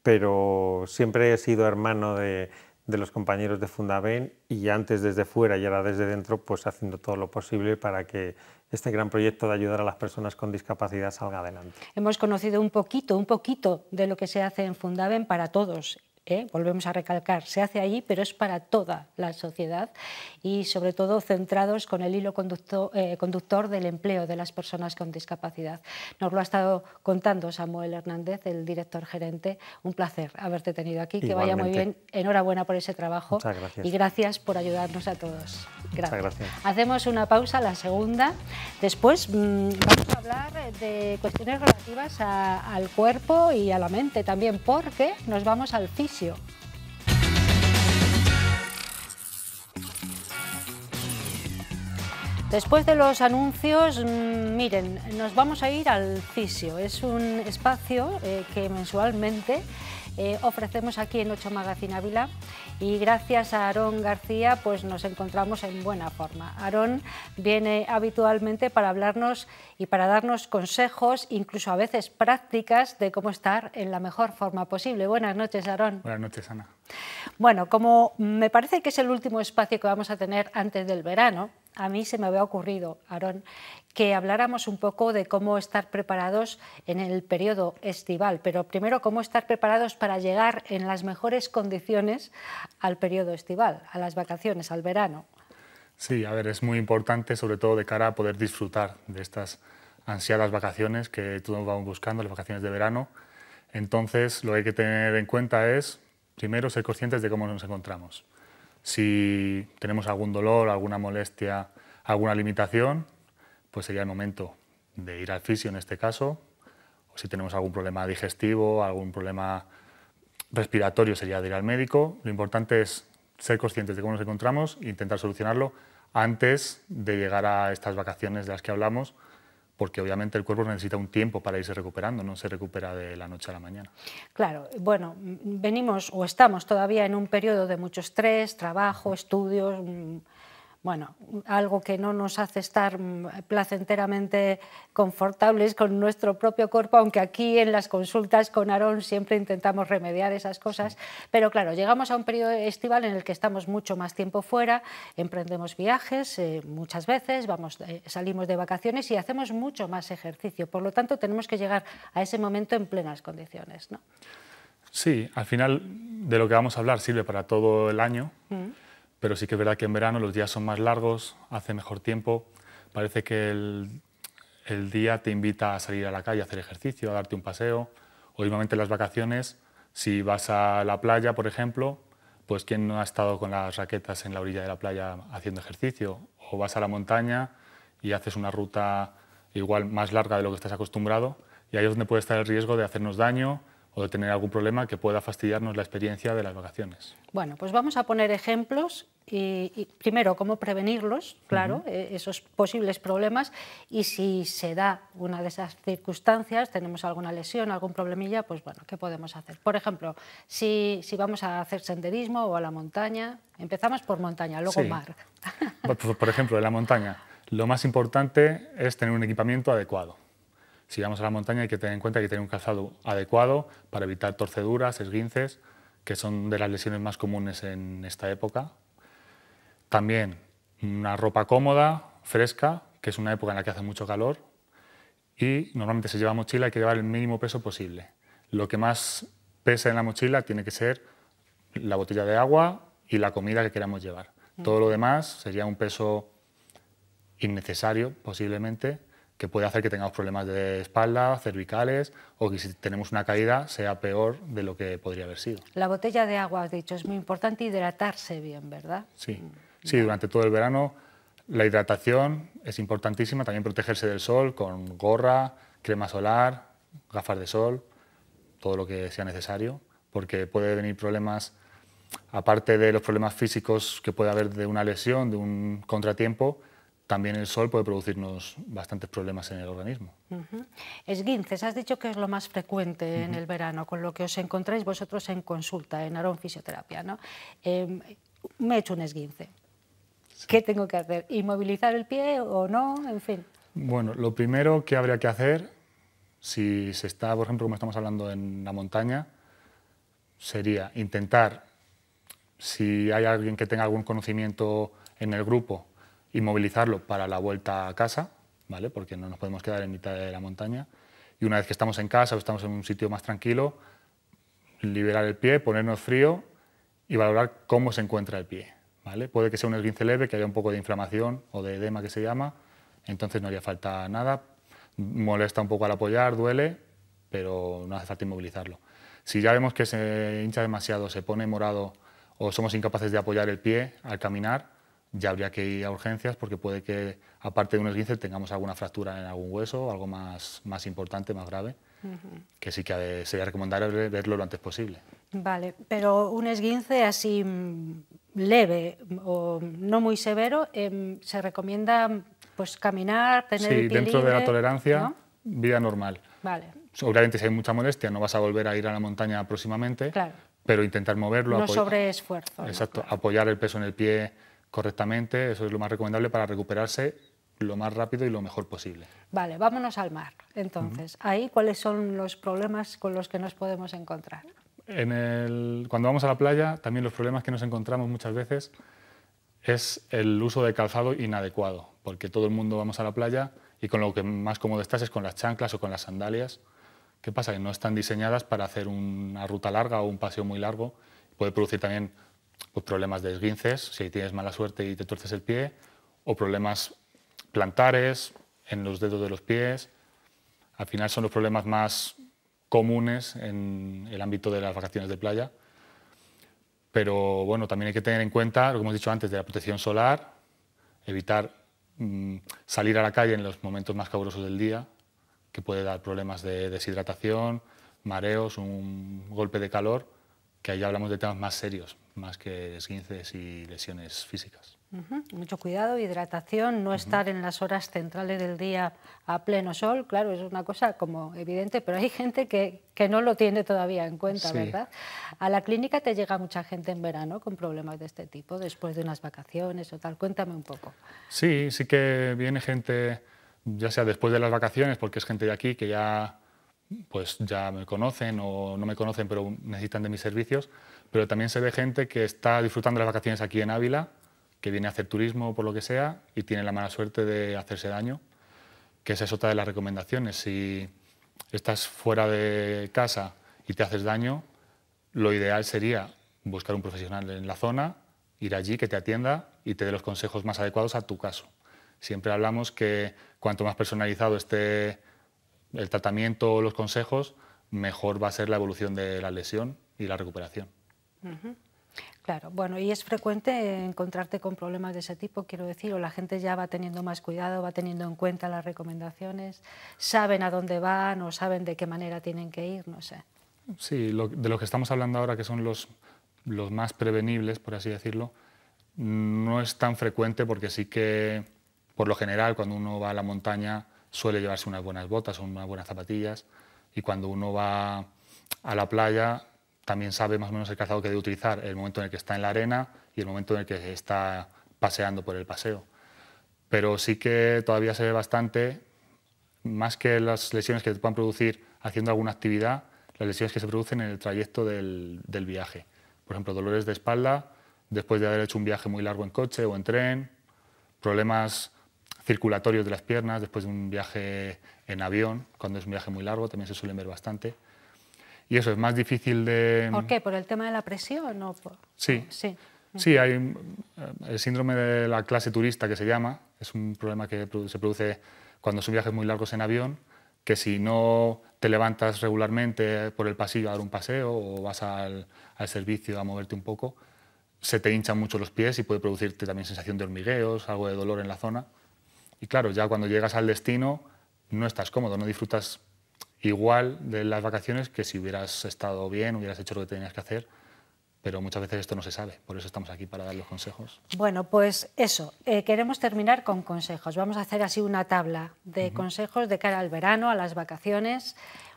pero siempre he sido hermano de, los compañeros de FundaBen y antes desde fuera y ahora desde dentro, pues haciendo todo lo posible para que este gran proyecto de ayudar a las personas con discapacidad salga adelante. Hemos conocido un poquito, un poquito de lo que se hace en FundaBen para todos ¿eh? volvemos a recalcar, se hace allí, pero es para toda la sociedad y sobre todo centrados con el hilo conductor, eh, conductor del empleo de las personas con discapacidad. Nos lo ha estado contando Samuel Hernández, el director gerente. Un placer haberte tenido aquí, que vaya muy bien. Enhorabuena por ese trabajo y gracias por ayudarnos a todos. Gracias. Hacemos una pausa, la segunda. Después mm, vamos a hablar de cuestiones relativas al cuerpo y a la mente también, porque nos vamos al físico Después de los anuncios, mm, miren, nos vamos a ir al Cisio, Es un espacio eh, que mensualmente eh, ofrecemos aquí en 8 Magazine Ávila y gracias a Aarón García pues nos encontramos en buena forma. Aarón viene habitualmente para hablarnos y para darnos consejos, incluso a veces prácticas, de cómo estar en la mejor forma posible. Buenas noches, Aarón. Buenas noches, Ana. Bueno, como me parece que es el último espacio que vamos a tener antes del verano, a mí se me había ocurrido, Aarón, que habláramos un poco de cómo estar preparados en el periodo estival, pero primero cómo estar preparados para llegar en las mejores condiciones al periodo estival, a las vacaciones, al verano. Sí, a ver, es muy importante, sobre todo de cara a poder disfrutar de estas ansiadas vacaciones que todos vamos buscando, las vacaciones de verano. Entonces, lo que hay que tener en cuenta es primero ser conscientes de cómo nos encontramos. Si tenemos algún dolor, alguna molestia, alguna limitación, pues sería el momento de ir al fisio en este caso. O si tenemos algún problema digestivo, algún problema respiratorio, sería de ir al médico. Lo importante es ser conscientes de cómo nos encontramos e intentar solucionarlo antes de llegar a estas vacaciones de las que hablamos, porque obviamente el cuerpo necesita un tiempo para irse recuperando, no se recupera de la noche a la mañana. Claro, bueno, venimos o estamos todavía en un periodo de mucho estrés, trabajo, estudios, mm, bueno, algo que no nos hace estar mm, placenteramente confortables con nuestro propio cuerpo, aunque aquí en las consultas con Aarón siempre intentamos remediar esas cosas. Pero claro, llegamos a un periodo estival en el que estamos mucho más tiempo fuera, emprendemos viajes eh, muchas veces, vamos, eh, salimos de vacaciones y hacemos mucho más ejercicio. Por lo tanto, tenemos que llegar a ese momento en plenas condiciones. ¿no? Sí, al final de lo que vamos a hablar sirve para todo el año. Mm pero sí que es verdad que en verano los días son más largos, hace mejor tiempo, parece que el, día te invita a salir a la calle a hacer ejercicio, a darte un paseo, o en las vacaciones, si vas a la playa, por ejemplo, pues quién no ha estado con las raquetas en la orilla de la playa haciendo ejercicio, o vas a la montaña y haces una ruta igual más larga de lo que estás acostumbrado, y ahí es donde puede estar el riesgo de hacernos daño o tener algún problema que pueda fastidiarnos la experiencia de las vacaciones. Bueno, pues vamos a poner ejemplos y, primero cómo prevenirlos, claro, eh, esos posibles problemas y si se da una de esas circunstancias, tenemos alguna lesión, algún problemilla, pues bueno, ¿qué podemos hacer? Por ejemplo, si, vamos a hacer senderismo o a la montaña, empezamos por montaña, luego mar. Por, por ejemplo, en la montaña, lo más importante es tener un equipamiento adecuado si vamos a la montaña hay que tener en cuenta que tener un calzado adecuado para evitar torceduras, esguinces, que son de las lesiones más comunes en esta época. También una ropa cómoda, fresca, que es una época en la que hace mucho calor. Y normalmente se lleva mochila, hay que llevar el mínimo peso posible. Lo que más pesa en la mochila tiene que ser la botella de agua y la comida que queramos llevar. Mm. Todo lo demás sería un peso innecesario, posiblemente, que puede hacer que tengamos problemas de espalda, cervicales o que si tenemos una caída sea peor de lo que podría haber sido. La botella de agua, has dicho, es muy importante hidratarse bien, ¿verdad? Sí, mm. sí durante todo el verano la hidratación es importantísima, también protegerse del sol con gorra, crema solar, gafas de sol, todo lo que sea necesario, porque puede venir problemas, aparte de los problemas físicos que puede haber de una lesión, de un contratiempo, también el sol puede producirnos bastantes problemas en el organismo. Esguinces, has dicho que es lo más frecuente en el verano, con lo que os encontráis vosotros en consulta, en Arón Fisioterapia. ¿no? Em, me he hecho un esguince. ¿Qué tengo que hacer? ¿Inmovilizar el pie o no? En fin. Bueno, lo primero que habría que hacer, si se está, por ejemplo, como estamos hablando en la montaña, sería intentar, si hay alguien que tenga algún conocimiento en el grupo, inmovilizarlo para la vuelta a casa, ¿vale? porque no nos podemos quedar en mitad de la montaña. Y una vez que estamos en casa o estamos en un sitio más tranquilo, liberar el pie, ponernos frío y valorar cómo se encuentra el pie. ¿vale? Puede que sea un esguince leve, que haya un poco de inflamación o de edema que se llama, entonces no haría falta nada. Molesta un poco al apoyar, duele, pero no hace falta inmovilizarlo. Si ya vemos que se hincha demasiado, se pone morado o somos incapaces de apoyar el pie al caminar, ya habría que ir a urgencias porque puede que, aparte de un esguince, tengamos alguna fractura en algún hueso, algo más, más importante, más grave, que sí que sería recomendable verlo lo antes posible. Vale, pero un esguince así mm, leve o no muy severo, em, ¿se recomienda pues caminar, tener dentro de la tolerancia, vida normal. Vale. Obviamente si hay mucha molestia no vas a volver a ir a la montaña próximamente, pero intentar moverlo. No sobre esfuerzo. Exacto, apoyar el peso en el pie, correctamente, eso es lo más recomendable para recuperarse lo más rápido y lo mejor posible. Vale, vámonos al mar. Entonces, ahí cuáles son los problemas con los que nos podemos encontrar. En el, cuando vamos a la playa, también los problemas que nos encontramos muchas veces es el uso de calzado inadecuado, porque todo el mundo vamos a la playa y con lo que más cómodo estás es con las chanclas o con las sandalias. ¿Qué pasa? Que no están diseñadas para hacer una ruta larga o un paseo muy largo. Puede producir también o pues, problemas de esguinces, si tienes mala suerte y te torces el pie, o problemas plantares en los dedos de los pies. Al final son los problemas más comunes en el ámbito de las vacaciones de playa. Pero bueno, también hay que tener en cuenta, lo que hemos dicho antes, de la protección solar, evitar mm, salir a la calle en los momentos más calurosos del día, que puede dar problemas de deshidratación, mareos, un golpe de calor que ahí hablamos de temas más serios, más que esguinces y lesiones físicas. Mucho cuidado, hidratación, no estar en las horas centrales del día a pleno sol, claro, es una cosa como evidente, pero hay gente que, no lo tiene todavía en cuenta, ¿verdad? A la clínica te llega mucha gente en verano con problemas de este tipo, después de unas vacaciones o tal, cuéntame un poco. Sí, sí que viene gente, ya sea después de las vacaciones, porque es gente de aquí que ya pues ya me conocen o no me conocen, pero necesitan de mis servicios. Pero también se ve gente que está disfrutando de las vacaciones aquí en Ávila, que viene a hacer turismo o por lo que sea y tiene la mala suerte de hacerse daño, que esa es otra de las recomendaciones. Si estás fuera de casa y te haces daño, lo ideal sería buscar un profesional en la zona, ir allí, que te atienda y te dé los consejos más adecuados a tu caso. Siempre hablamos que cuanto más personalizado esté el tratamiento o los consejos, mejor va a ser la evolución de la lesión y la recuperación. Claro, bueno, y es frecuente encontrarte con problemas de ese tipo, quiero decir, o la gente ya va teniendo más cuidado, va teniendo en cuenta las recomendaciones, saben a dónde van o saben de qué manera tienen que ir, no sé. Sí, de lo que estamos hablando ahora, que son los más prevenibles, por así decirlo, no es tan frecuente porque sí que, por lo general, cuando uno va a la montaña, suele llevarse unas buenas botas o unas buenas zapatillas y cuando uno va a la playa también sabe más o menos el calzado que debe utilizar, el momento en el que está en la arena y el momento en el que está paseando por el paseo. Pero sí que todavía se ve bastante, más que las lesiones que se puedan producir haciendo alguna actividad, las lesiones que se producen en el trayecto del, del viaje. Por ejemplo, dolores de espalda después de haber hecho un viaje muy largo en coche o en tren, problemas circulatorios de las piernas después de un viaje en avión, cuando es un viaje muy largo, también se suelen ver bastante. Y eso es más difícil de... ¿Por qué? ¿Por el tema de la presión? O Sí. Ah, sí. Sí, hay eh, el síndrome de la clase turista que se llama, es un problema que se produce cuando son viajes muy largos en avión, que si no te levantas regularmente por el pasillo a dar un paseo o vas al, al servicio a moverte un poco, se te hinchan mucho los pies y puede producirte también sensación de hormigueos, algo de dolor en la zona. Y claro, ya cuando llegas al destino no estás cómodo, no disfrutas igual de las vacaciones que si hubieras estado bien, hubieras hecho lo que tenías que hacer, pero muchas veces esto no se sabe, por eso estamos aquí para dar los consejos. Bueno, pues eso, eh, queremos terminar con consejos. Vamos a hacer así una tabla de consejos de cara al verano, a las vacaciones.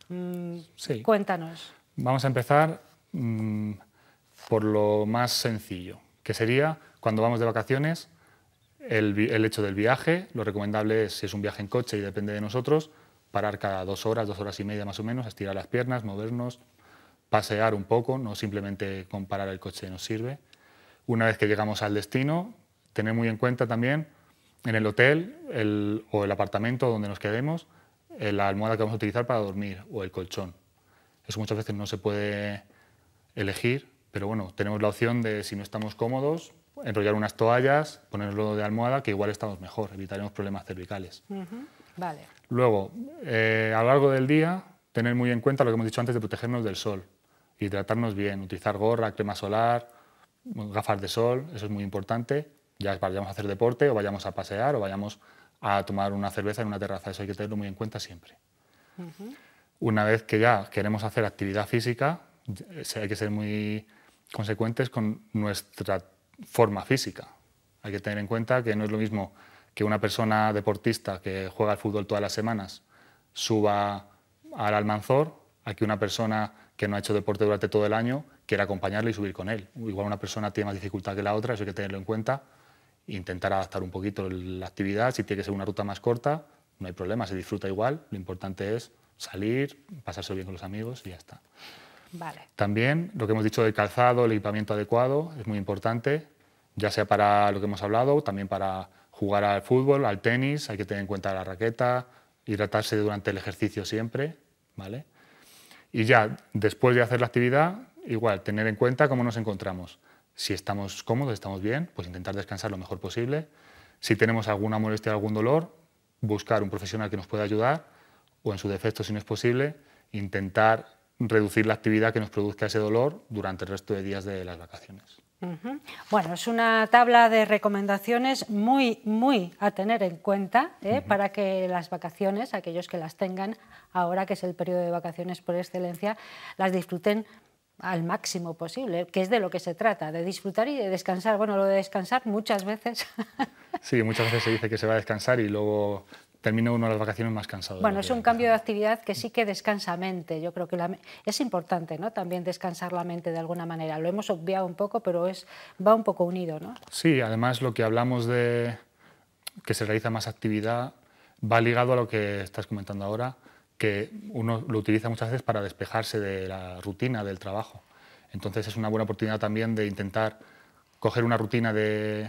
Mm, sí. Cuéntanos. Vamos a empezar mm, por lo más sencillo, que sería cuando vamos de vacaciones, el, hecho del viaje, lo recomendable es, si es un viaje en coche y depende de nosotros, parar cada dos horas, dos horas y media más o menos, estirar las piernas, movernos, pasear un poco, no simplemente comparar el coche nos sirve. Una vez que llegamos al destino, tener muy en cuenta también en el hotel o el apartamento donde nos quedemos, eh, la almohada que vamos a utilizar para dormir o el colchón. Eso muchas veces no se puede elegir, pero bueno, tenemos la opción de si no estamos cómodos, enrollar unas toallas, lodo de almohada, que igual estamos mejor, evitaremos problemas cervicales. Luego, eh, a lo largo del día, tener muy en cuenta lo que hemos dicho antes de protegernos del sol, hidratarnos bien, utilizar gorra, crema solar, gafas de sol, eso es muy importante, ya vayamos a hacer deporte o vayamos a pasear o vayamos a tomar una cerveza en una terraza, eso hay que tenerlo muy en cuenta siempre. Una vez que ya queremos hacer actividad física, eh, hay que ser muy consecuentes con nuestra forma física. Hay que tener en cuenta que no es lo mismo que una persona deportista que juega al fútbol todas las semanas suba al Almanzor a que una persona que no ha hecho deporte durante todo el año quiera acompañarle y subir con él. Igual una persona tiene más dificultad que la otra, eso hay que tenerlo en cuenta. Intentar adaptar un poquito la actividad. Si tiene que ser una ruta más corta, no hay problema, se disfruta igual. Lo importante es salir, pasarse bien con los amigos y ya está. También lo que hemos dicho del calzado, el equipamiento adecuado es muy importante, ya sea para lo que hemos hablado, también para jugar al fútbol, al tenis, hay que tener en cuenta la raqueta, hidratarse durante el ejercicio siempre, ¿vale? Y ya después de hacer la actividad, igual, tener en cuenta cómo nos encontramos. Si estamos cómodos, estamos bien, pues intentar descansar lo mejor posible. Si tenemos alguna molestia, algún dolor, buscar un profesional que nos pueda ayudar o en su defecto, si no es posible, intentar reducir la actividad que nos produzca ese dolor durante el resto de días de las vacaciones. Bueno, es una tabla de recomendaciones muy, muy a tener en cuenta ¿eh? para que las vacaciones, aquellos que las tengan ahora, que es el periodo de vacaciones por excelencia, las disfruten al máximo posible, que es de lo que se trata, de disfrutar y de descansar. Bueno, lo de descansar muchas veces. Sí, muchas veces se dice que se va a descansar y luego termina uno las vacaciones más cansado. Bueno, es un cambio de actividad que sí que descansa mente. Yo creo que es importante ¿no? también descansar la mente de alguna manera. Lo hemos obviado un poco, pero es, va un poco unido. ¿no? Sí, además lo que hablamos de que se realiza más actividad va ligado a lo que estás comentando ahora, que uno lo utiliza muchas veces para despejarse de la rutina del trabajo. Entonces es una buena oportunidad también de intentar coger una rutina de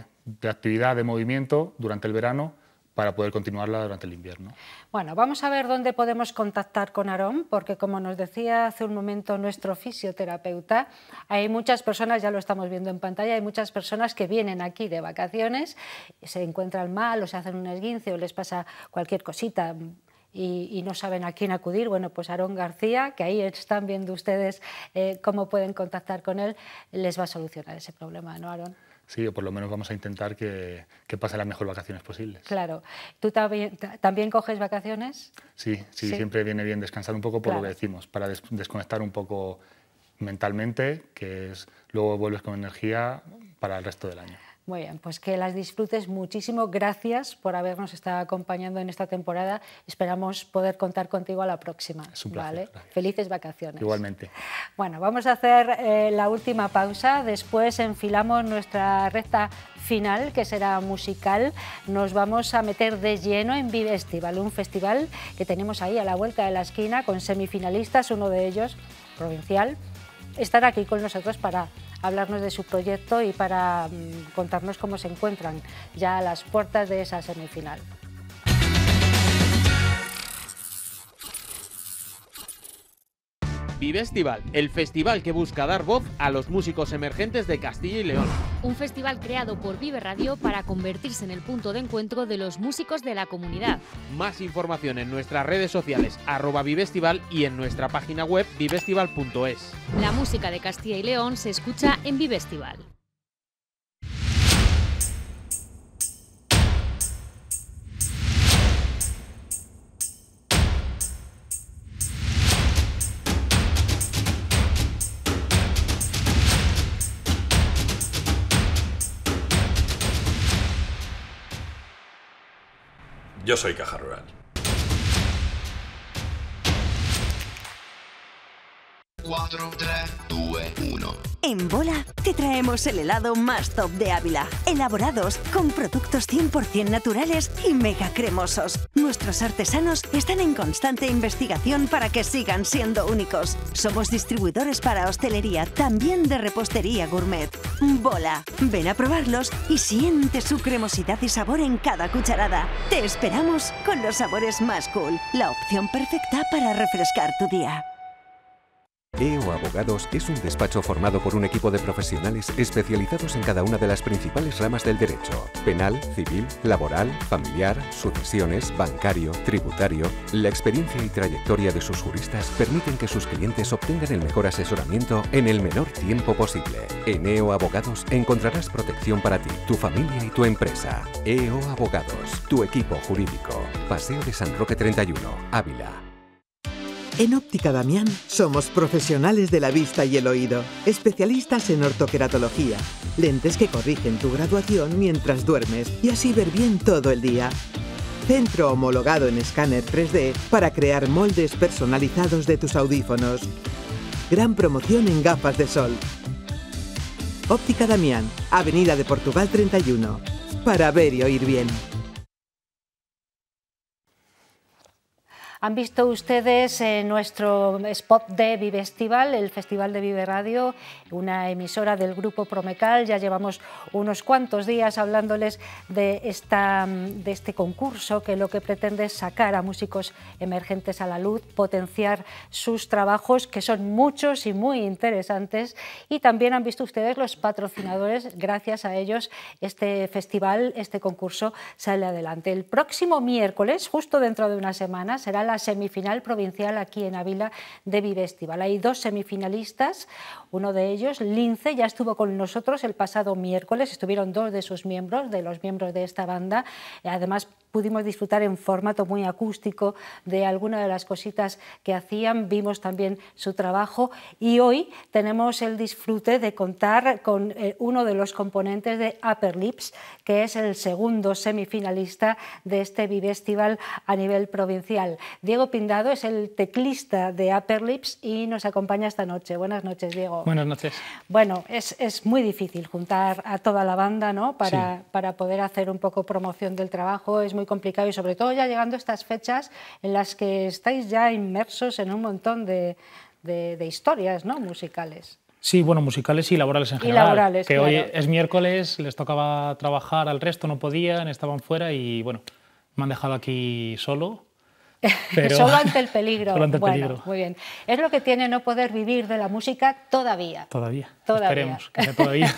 actividad, de movimiento durante el verano para poder continuarla durante el invierno. Bueno, vamos a ver dónde podemos contactar con Aarón, porque como nos decía hace un momento nuestro fisioterapeuta, hay muchas personas, ya lo estamos viendo en pantalla, hay muchas personas que vienen aquí de vacaciones, se encuentran mal o se hacen un esguince o les pasa cualquier cosita, y, no saben a quién acudir, bueno, pues Aarón García, que ahí están viendo ustedes eh, cómo pueden contactar con él, les va a solucionar ese problema, ¿no, Aarón? Sí, o por lo menos vamos a intentar que, pasen las mejores vacaciones posibles. Claro. ¿Tú también, coges vacaciones? Sí, sí, siempre viene bien descansar un poco por lo que decimos, para desconectar un poco mentalmente, que es luego vuelves con energía para el resto del año. Muy bien, pues que las disfrutes muchísimo. Gracias por habernos estado acompañando en esta temporada. Esperamos poder contar contigo a la próxima. ¿vale? Felices vacaciones. Igualmente. Bueno, vamos a hacer eh, la última pausa. Después enfilamos nuestra recta final, que será musical. Nos vamos a meter de lleno en Vivestival, festival un festival que tenemos ahí a la vuelta de la esquina con semifinalistas, uno de ellos provincial, estar aquí con nosotros para hablarnos de su proyecto y para mm, contarnos cómo se encuentran ya a las puertas de esa semifinal. Vivestival, el festival que busca dar voz a los músicos emergentes de Castilla y León. Un festival creado por Vive Radio para convertirse en el punto de encuentro de los músicos de la comunidad. Más información en nuestras redes sociales, arroba Vivestival y en nuestra página web vivestival.es. La música de Castilla y León se escucha en Vivestival. Yo soy Caja Rural. 4, 3, 2, 1. En Bola te traemos el helado más top de Ávila. Elaborados con productos 100% naturales y mega cremosos. Nuestros artesanos están en constante investigación para que sigan siendo únicos. Somos distribuidores para hostelería, también de repostería gourmet. Bola, ven a probarlos y siente su cremosidad y sabor en cada cucharada. Te esperamos con los sabores más cool, la opción perfecta para refrescar tu día. EO Abogados es un despacho formado por un equipo de profesionales especializados en cada una de las principales ramas del derecho, penal, civil, laboral, familiar, sucesiones, bancario, tributario. La experiencia y trayectoria de sus juristas permiten que sus clientes obtengan el mejor asesoramiento en el menor tiempo posible. En EO Abogados encontrarás protección para ti, tu familia y tu empresa. EO Abogados, tu equipo jurídico. Paseo de San Roque 31, Ávila. En Óptica Damián somos profesionales de la vista y el oído, especialistas en ortoqueratología, lentes que corrigen tu graduación mientras duermes y así ver bien todo el día. Centro homologado en escáner 3D para crear moldes personalizados de tus audífonos. Gran promoción en gafas de sol. Óptica Damián, Avenida de Portugal 31. Para ver y oír bien. Han visto ustedes nuestro spot de Vive el Festival de Vive Radio, una emisora del grupo Promecal. Ya llevamos unos cuantos días hablándoles de, esta, de este concurso que lo que pretende es sacar a músicos emergentes a la luz, potenciar sus trabajos, que son muchos y muy interesantes. Y también han visto ustedes los patrocinadores. Gracias a ellos este festival, este concurso sale adelante. El próximo miércoles, justo dentro de una semana, será la semifinal provincial aquí en Ávila de Vivestival. Hay dos semifinalistas, uno de ellos, Lince, ya estuvo con nosotros el pasado miércoles, estuvieron dos de sus miembros, de los miembros de esta banda, además pudimos disfrutar en formato muy acústico de alguna de las cositas que hacían, vimos también su trabajo y hoy tenemos el disfrute de contar con eh, uno de los componentes de Upper Lips, que es el segundo semifinalista de este Vivestival a nivel provincial. Diego Pindado es el teclista de Upper Lips y nos acompaña esta noche. Buenas noches, Diego. Buenas noches. Bueno, es, muy difícil juntar a toda la banda ¿no? para, poder hacer un poco promoción del trabajo, es muy complicado y sobre todo ya llegando a estas fechas en las que estáis ya inmersos en un montón de, historias ¿no? musicales. Sí, bueno, musicales y laborales en general. Y laborales, que hoy es miércoles, les tocaba trabajar al resto, no podían, estaban fuera y bueno, me han dejado aquí solo <laughs> Solo ante el peligro. Muy bien. Es lo que tiene no poder vivir de la música todavía. Todavía. Todavía. Esperemos que sea todavía.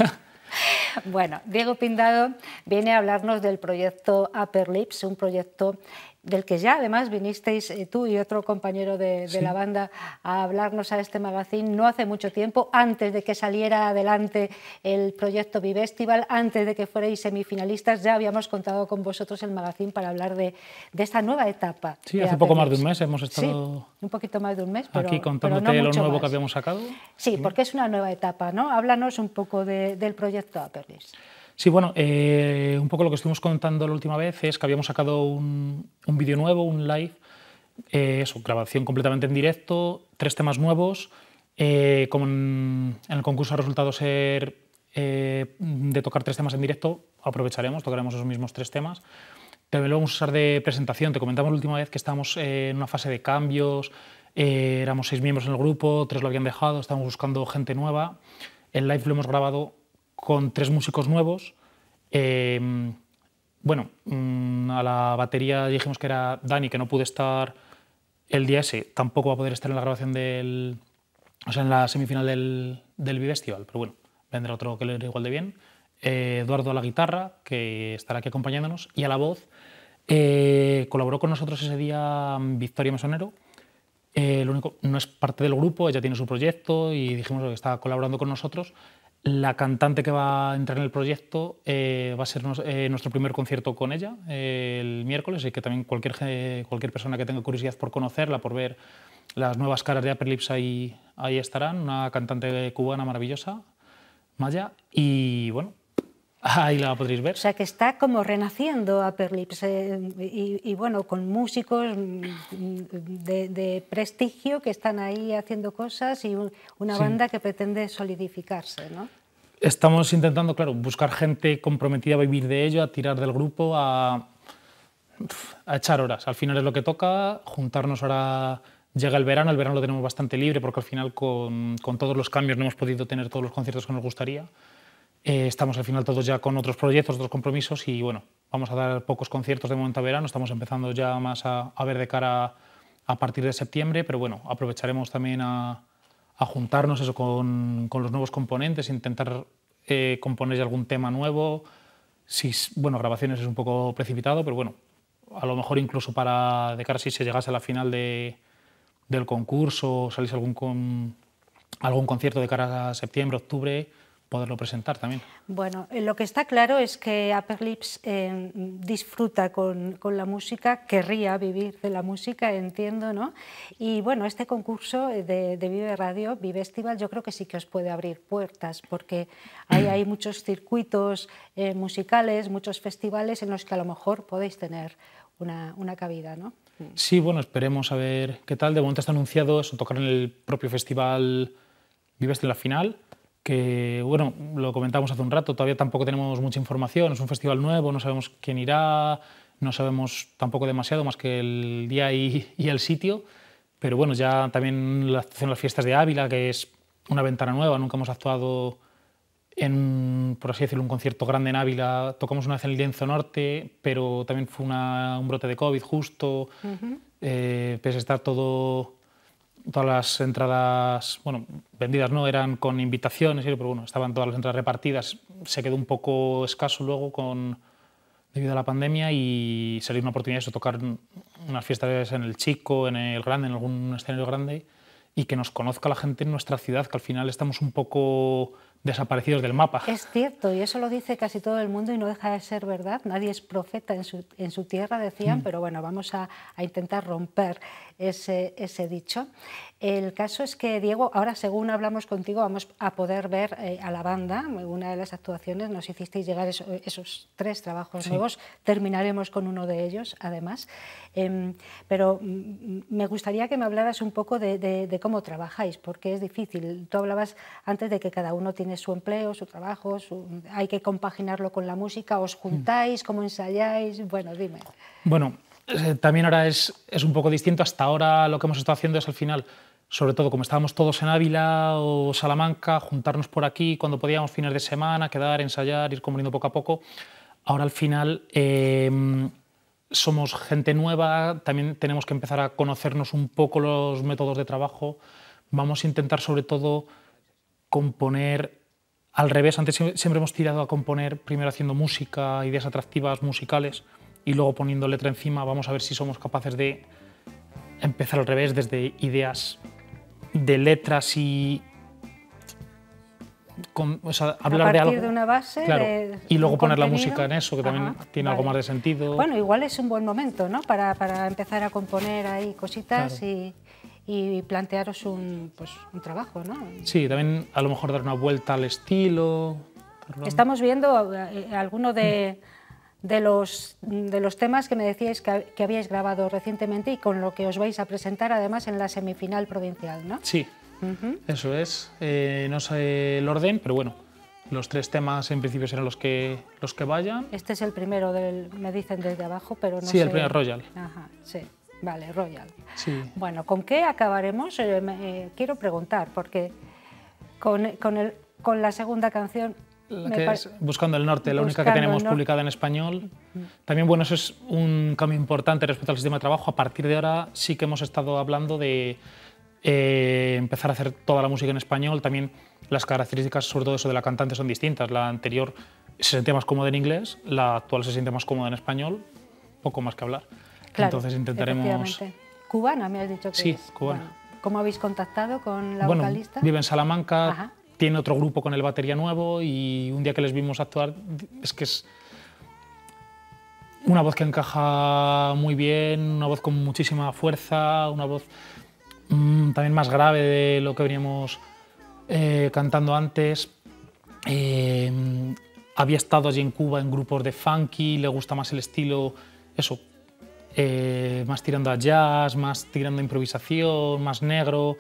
<laughs> bueno, Diego Pindado viene a hablarnos del proyecto Upper Lips, un proyecto del que ya además vinisteis eh, tú y otro compañero de, la banda a hablarnos a este magazine no hace mucho tiempo, antes de que saliera adelante el proyecto Vivestival, antes de que fuerais semifinalistas, ya habíamos contado con vosotros el magazine para hablar de, esta nueva etapa. Sí, hace poco más de un mes hemos estado... Sí, un poquito más de un mes, Aquí contándote lo nuevo que habíamos sacado. Sí, porque es una nueva etapa, ¿no? Háblanos un poco del proyecto Aperlis. Sí, bueno, eh, un poco lo que estuvimos contando la última vez es que habíamos sacado un, vídeo nuevo, un live, eh, eso, grabación completamente en directo, tres temas nuevos, eh, como en, el concurso ha resultado ser eh, de tocar tres temas en directo, aprovecharemos, tocaremos esos mismos tres temas. También lo vamos a usar de presentación, te comentamos la última vez que estábamos en una fase de cambios, éramos seis miembros en el grupo, tres lo habían dejado, estamos buscando gente nueva, el live lo hemos grabado con tres músicos nuevos. Em, bueno, mm, a la batería dijimos que era Dani, que no pude estar el día ese, tampoco va a poder estar en la grabación del. O sea, en la semifinal del, del Bifestival, pero bueno, vendrá otro que le irá igual de bien. Eh, Eduardo a la guitarra, que estará aquí acompañándonos, y a la voz. Eh, colaboró con nosotros ese día Victoria Mesonero. Eh, lo único, no es parte del grupo, ella tiene su proyecto y dijimos que está colaborando con nosotros. La cantante que va a entrar en el proyecto eh, va a ser eh, nuestro primer concierto con ella eh, el miércoles y que también cualquier, cualquier persona que tenga curiosidad por conocerla, por ver las nuevas caras de Apple ahí, ahí estarán, una cantante cubana maravillosa, Maya, y bueno, Ahí la podréis ver. O sea, que está como renaciendo a eh, y, bueno, con músicos de, prestigio que están ahí haciendo cosas y una banda que pretende solidificarse, ¿no? Estamos intentando, claro, buscar gente comprometida a vivir de ello, a tirar del grupo, a, echar horas. Al final es lo que toca, juntarnos ahora... Llega el verano, el verano lo tenemos bastante libre porque al final con todos los cambios no hemos podido tener todos los conciertos que nos gustaría eh, estamos al final todos ya con otros proyectos, otros compromisos y bueno, vamos a dar pocos conciertos de momento a verano, estamos empezando ya más a, ver de cara a, partir de septiembre, pero bueno, aprovecharemos también a, juntarnos eso con, los nuevos componentes, intentar eh, componer algún tema nuevo. Si, bueno, grabaciones es un poco precipitado, pero bueno, a lo mejor incluso para de cara si se llegase a la final de, del concurso, salís algún, con, algún concierto de cara a septiembre, octubre, poderlo presentar también. Bueno, eh, lo que está claro es que Upper Lips eh, disfruta con, la música, querría vivir de la música, entiendo, ¿no? Y bueno, este concurso eh, de, de Vive Radio, Vive Estival, yo creo que sí que os puede abrir puertas, porque hay, hay <clears throat> muchos circuitos musicales, muchos festivales en los que a lo mejor podéis tener una, cabida, ¿no? Sí, bueno, esperemos a ver qué tal. De momento está anunciado o tocar en el propio festival Vive Estival la Final que, bueno, lo comentamos hace un rato, todavía tampoco tenemos mucha información, es un festival nuevo, no sabemos quién irá, no sabemos tampoco demasiado más que el día y, el sitio, pero bueno, ya también la actuación las fiestas de Ávila, que es una ventana nueva, nunca hemos actuado en, por así decirlo, un concierto grande en Ávila, tocamos una vez en el Lienzo Norte, pero también fue un brote de COVID justo, eh, pese a estar todo todas las entradas, bueno, vendidas no, eran con invitaciones, pero bueno, estaban todas las entradas repartidas. Se quedó un poco escaso luego con, debido a la pandemia y sería una oportunidad de tocar unas fiestas en el Chico, en el Grande, en algún escenario grande y que nos conozca la gente en nuestra ciudad, que al final estamos un poco desaparecidos del mapa. Es cierto, y eso lo dice casi todo el mundo y no deja de ser verdad. Nadie es profeta en su, tierra, decían, mm. pero bueno, vamos a, intentar romper ese, ese, dicho. El caso es que, Diego, ahora según hablamos contigo, vamos a poder ver eh, a la banda, una de las actuaciones, nos hicisteis llegar esos tres trabajos nuevos, terminaremos con uno de ellos, además. Em, pero mm, mm, me gustaría que me hablaras un poco de cómo trabajáis, porque es difícil. Tú hablabas antes de que cada uno tiene su empleo, su trabajo, hay que compaginarlo con la música, os mm. juntáis, cómo ensayáis, bueno, dime. Bueno, eh, también ahora es, es un poco distinto, hasta ahora lo que hemos estado haciendo es al final, sobre todo como estábamos todos en Ávila o Salamanca, juntarnos por aquí cuando podíamos fines de semana, quedar, ensayar, ir componiendo poco a poco, ahora al final... Em, somos gente nueva, también tenemos que empezar a conocernos un poco los métodos de trabajo. Vamos a intentar sobre todo componer al revés, antes siempre hemos tirado a componer primero haciendo música, ideas atractivas musicales y luego poniendo letra encima. Vamos a ver si somos capaces de empezar al revés, desde ideas de letras y. hablar de algo. una base. y luego poner la música en eso, que también tiene algo más de sentido. Bueno, igual es un buen momento, ¿no? Para, empezar a componer ahí cositas y y plantearos un, pues, un trabajo, ¿no? Sí, también a lo mejor dar una vuelta al estilo. Estamos viendo eh, alguno de, de, los, de los temas que me decíais que, habíais grabado recientemente y con lo que os vais a presentar además en la semifinal provincial, ¿no? Sí, eso es. Eh, no sé el orden, pero bueno, los tres temas en principio serán los que, los que vayan. Este es el primero, del, me dicen desde abajo, pero no sé... Sí, el primer Royal. Ajá, sí. Vale, Royal. Bueno, ¿con qué acabaremos? Eh, eh, quiero preguntar, porque con, la segunda canción... La que Buscando el Norte, la única que tenemos publicada en español. También, bueno, eso es un cambio importante respecto al sistema de trabajo. A partir de ahora sí que hemos estado hablando de eh, empezar a hacer toda la música en español. También las características, sobre todo eso de la cantante, son distintas. La anterior se sentía más cómoda en inglés, la actual se siente más cómoda en español, poco más que hablar. Entonces intentaremos... Cubana, me has dicho que Sí, cubana. ¿Cómo habéis contactado con la vocalista? Vive en Salamanca, tiene otro grupo con el batería nuevo y un día que les vimos actuar, es que es una voz que encaja muy bien, una voz con muchísima fuerza, una voz mm, también más grave de lo que veníamos eh, cantando antes. Eh, mm, había estado allí en Cuba en grupos de funky, le gusta más el estilo, eso, eh, más tirando a jazz, más tirando a improvisación, más negro.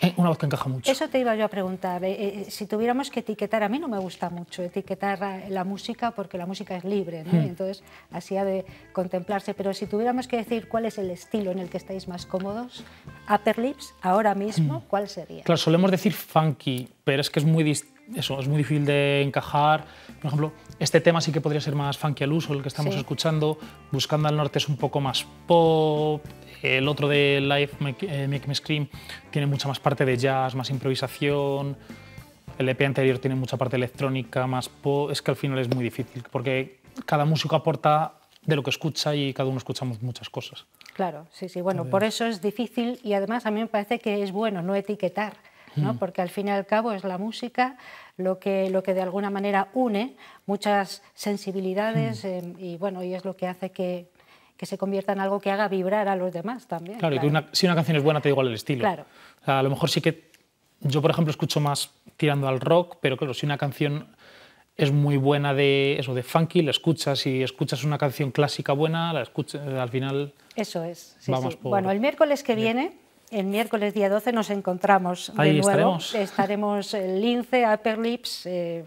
Eh, una voz que encaja mucho. Eso te iba yo a preguntar. Eh, si tuviéramos que etiquetar, a mí no me gusta mucho etiquetar la música porque la música es libre, ¿no? Hmm. entonces así ha de contemplarse. Pero si tuviéramos que decir cuál es el estilo en el que estáis más cómodos, Upper Lips, ahora mismo, hmm. ¿cuál sería? Claro, solemos decir funky, pero es que es muy distinto eso es muy difícil de encajar. Por ejemplo, este tema sí que podría ser más funky al uso, el que estamos escuchando. Buscando al norte es un poco más pop. El otro de Live Make, eh, Me Scream tiene mucha más parte de jazz, más improvisación. El EP anterior tiene mucha parte electrónica, más pop. Es que al final es muy difícil, porque cada músico aporta de lo que escucha y cada uno escuchamos muchas cosas. Claro, sí, sí. Bueno, por eso es difícil y además a mí me parece que es bueno no etiquetar Mm. porque al fin y al cabo es la música lo que, lo que de alguna manera une muchas sensibilidades mm. em, y, bueno, y es lo que hace que, se convierta en algo que haga vibrar a los demás también. Claro, y si una canción es buena te da igual el estilo. a lo mejor sí que yo, por ejemplo, escucho más tirando al rock, pero claro, si una canción es muy buena de eso de funky, la escuchas y escuchas una canción clásica buena, la escuchas al final. Eso es. Bueno, el miércoles que viene el miércoles día 12 nos encontramos Ahí de nuevo. Estaremos, estaremos Lince, Aperlips, eh,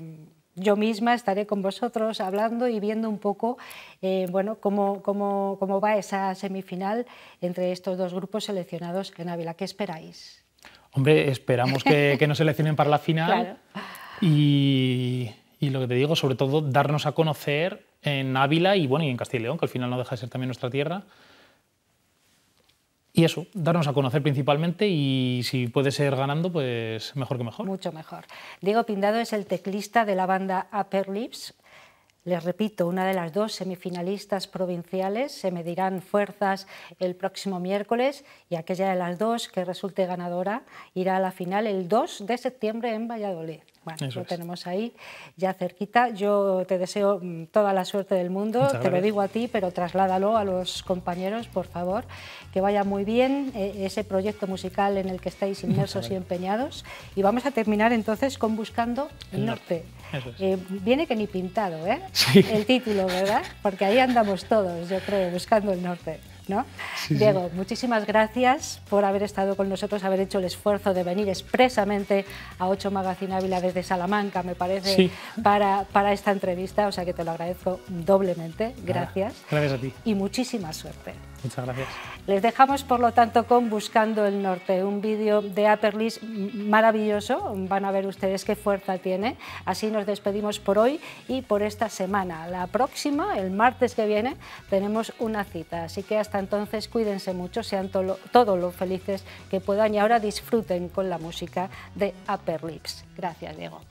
yo misma estaré con vosotros hablando y viendo un poco eh, bueno, cómo, cómo, cómo va esa semifinal entre estos dos grupos seleccionados en Ávila. ¿Qué esperáis? Hombre, esperamos que, nos seleccionen para la final. <laughs> Y, y lo que te digo, sobre todo, darnos a conocer en Ávila y bueno, y en Castilla y León, que al final no deja de ser también nuestra tierra, y eso, darnos a conocer principalmente y si puede ser ganando, pues mejor que mejor. Mucho mejor. Diego Pindado es el teclista de la banda Upper Les repito, una de las dos semifinalistas provinciales se medirán fuerzas el próximo miércoles y aquella de las dos que resulte ganadora irá a la final el 2 de septiembre en Valladolid. Bueno, lo tenemos ahí, ya cerquita. Yo te deseo mm, toda la suerte del mundo, te lo digo a ti, pero trasládalo a los compañeros, por favor, que vaya muy bien eh, ese proyecto musical en el que estáis inmersos y empeñados. Y vamos a terminar entonces con Buscando el Norte. Eh, viene que ni pintado, ¿eh? El título, ¿verdad? Porque ahí andamos todos, yo creo, buscando el norte. ¿no? Diego, muchísimas gracias por haber estado con nosotros, haber hecho el esfuerzo de venir expresamente a 8 Magazine Ávila desde Salamanca, me parece, para, para esta entrevista, o sea que te lo agradezco doblemente. Gracias. gracias a ti. Y muchísima suerte. Muchas gracias. Les dejamos, por lo tanto, con Buscando el Norte, un vídeo de Aperlis maravilloso. Van a ver ustedes qué fuerza tiene. Así nos despedimos por hoy y por esta semana. La próxima, el martes que viene, tenemos una cita. Así que hasta entonces cuídense mucho, sean todos los lo felices que puedan y ahora disfruten con la música de Aperlips. Gracias, Diego.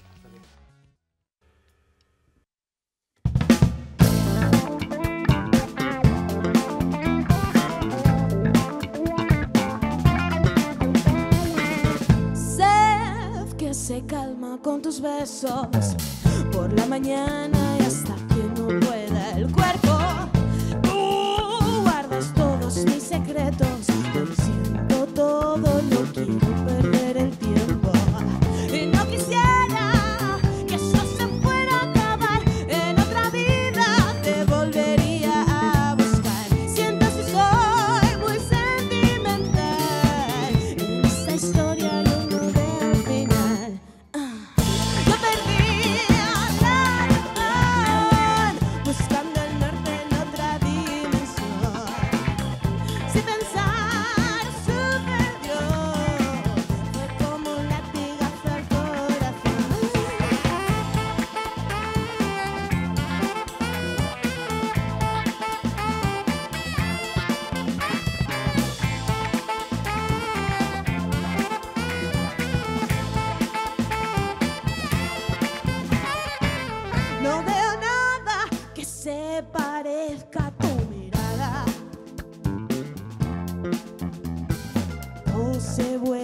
se calma con tus besos. Por la mañana y hasta que no pueda el cuerpo, tú guardas todos mis secretos. siento todo, lo que perder. se vuelve.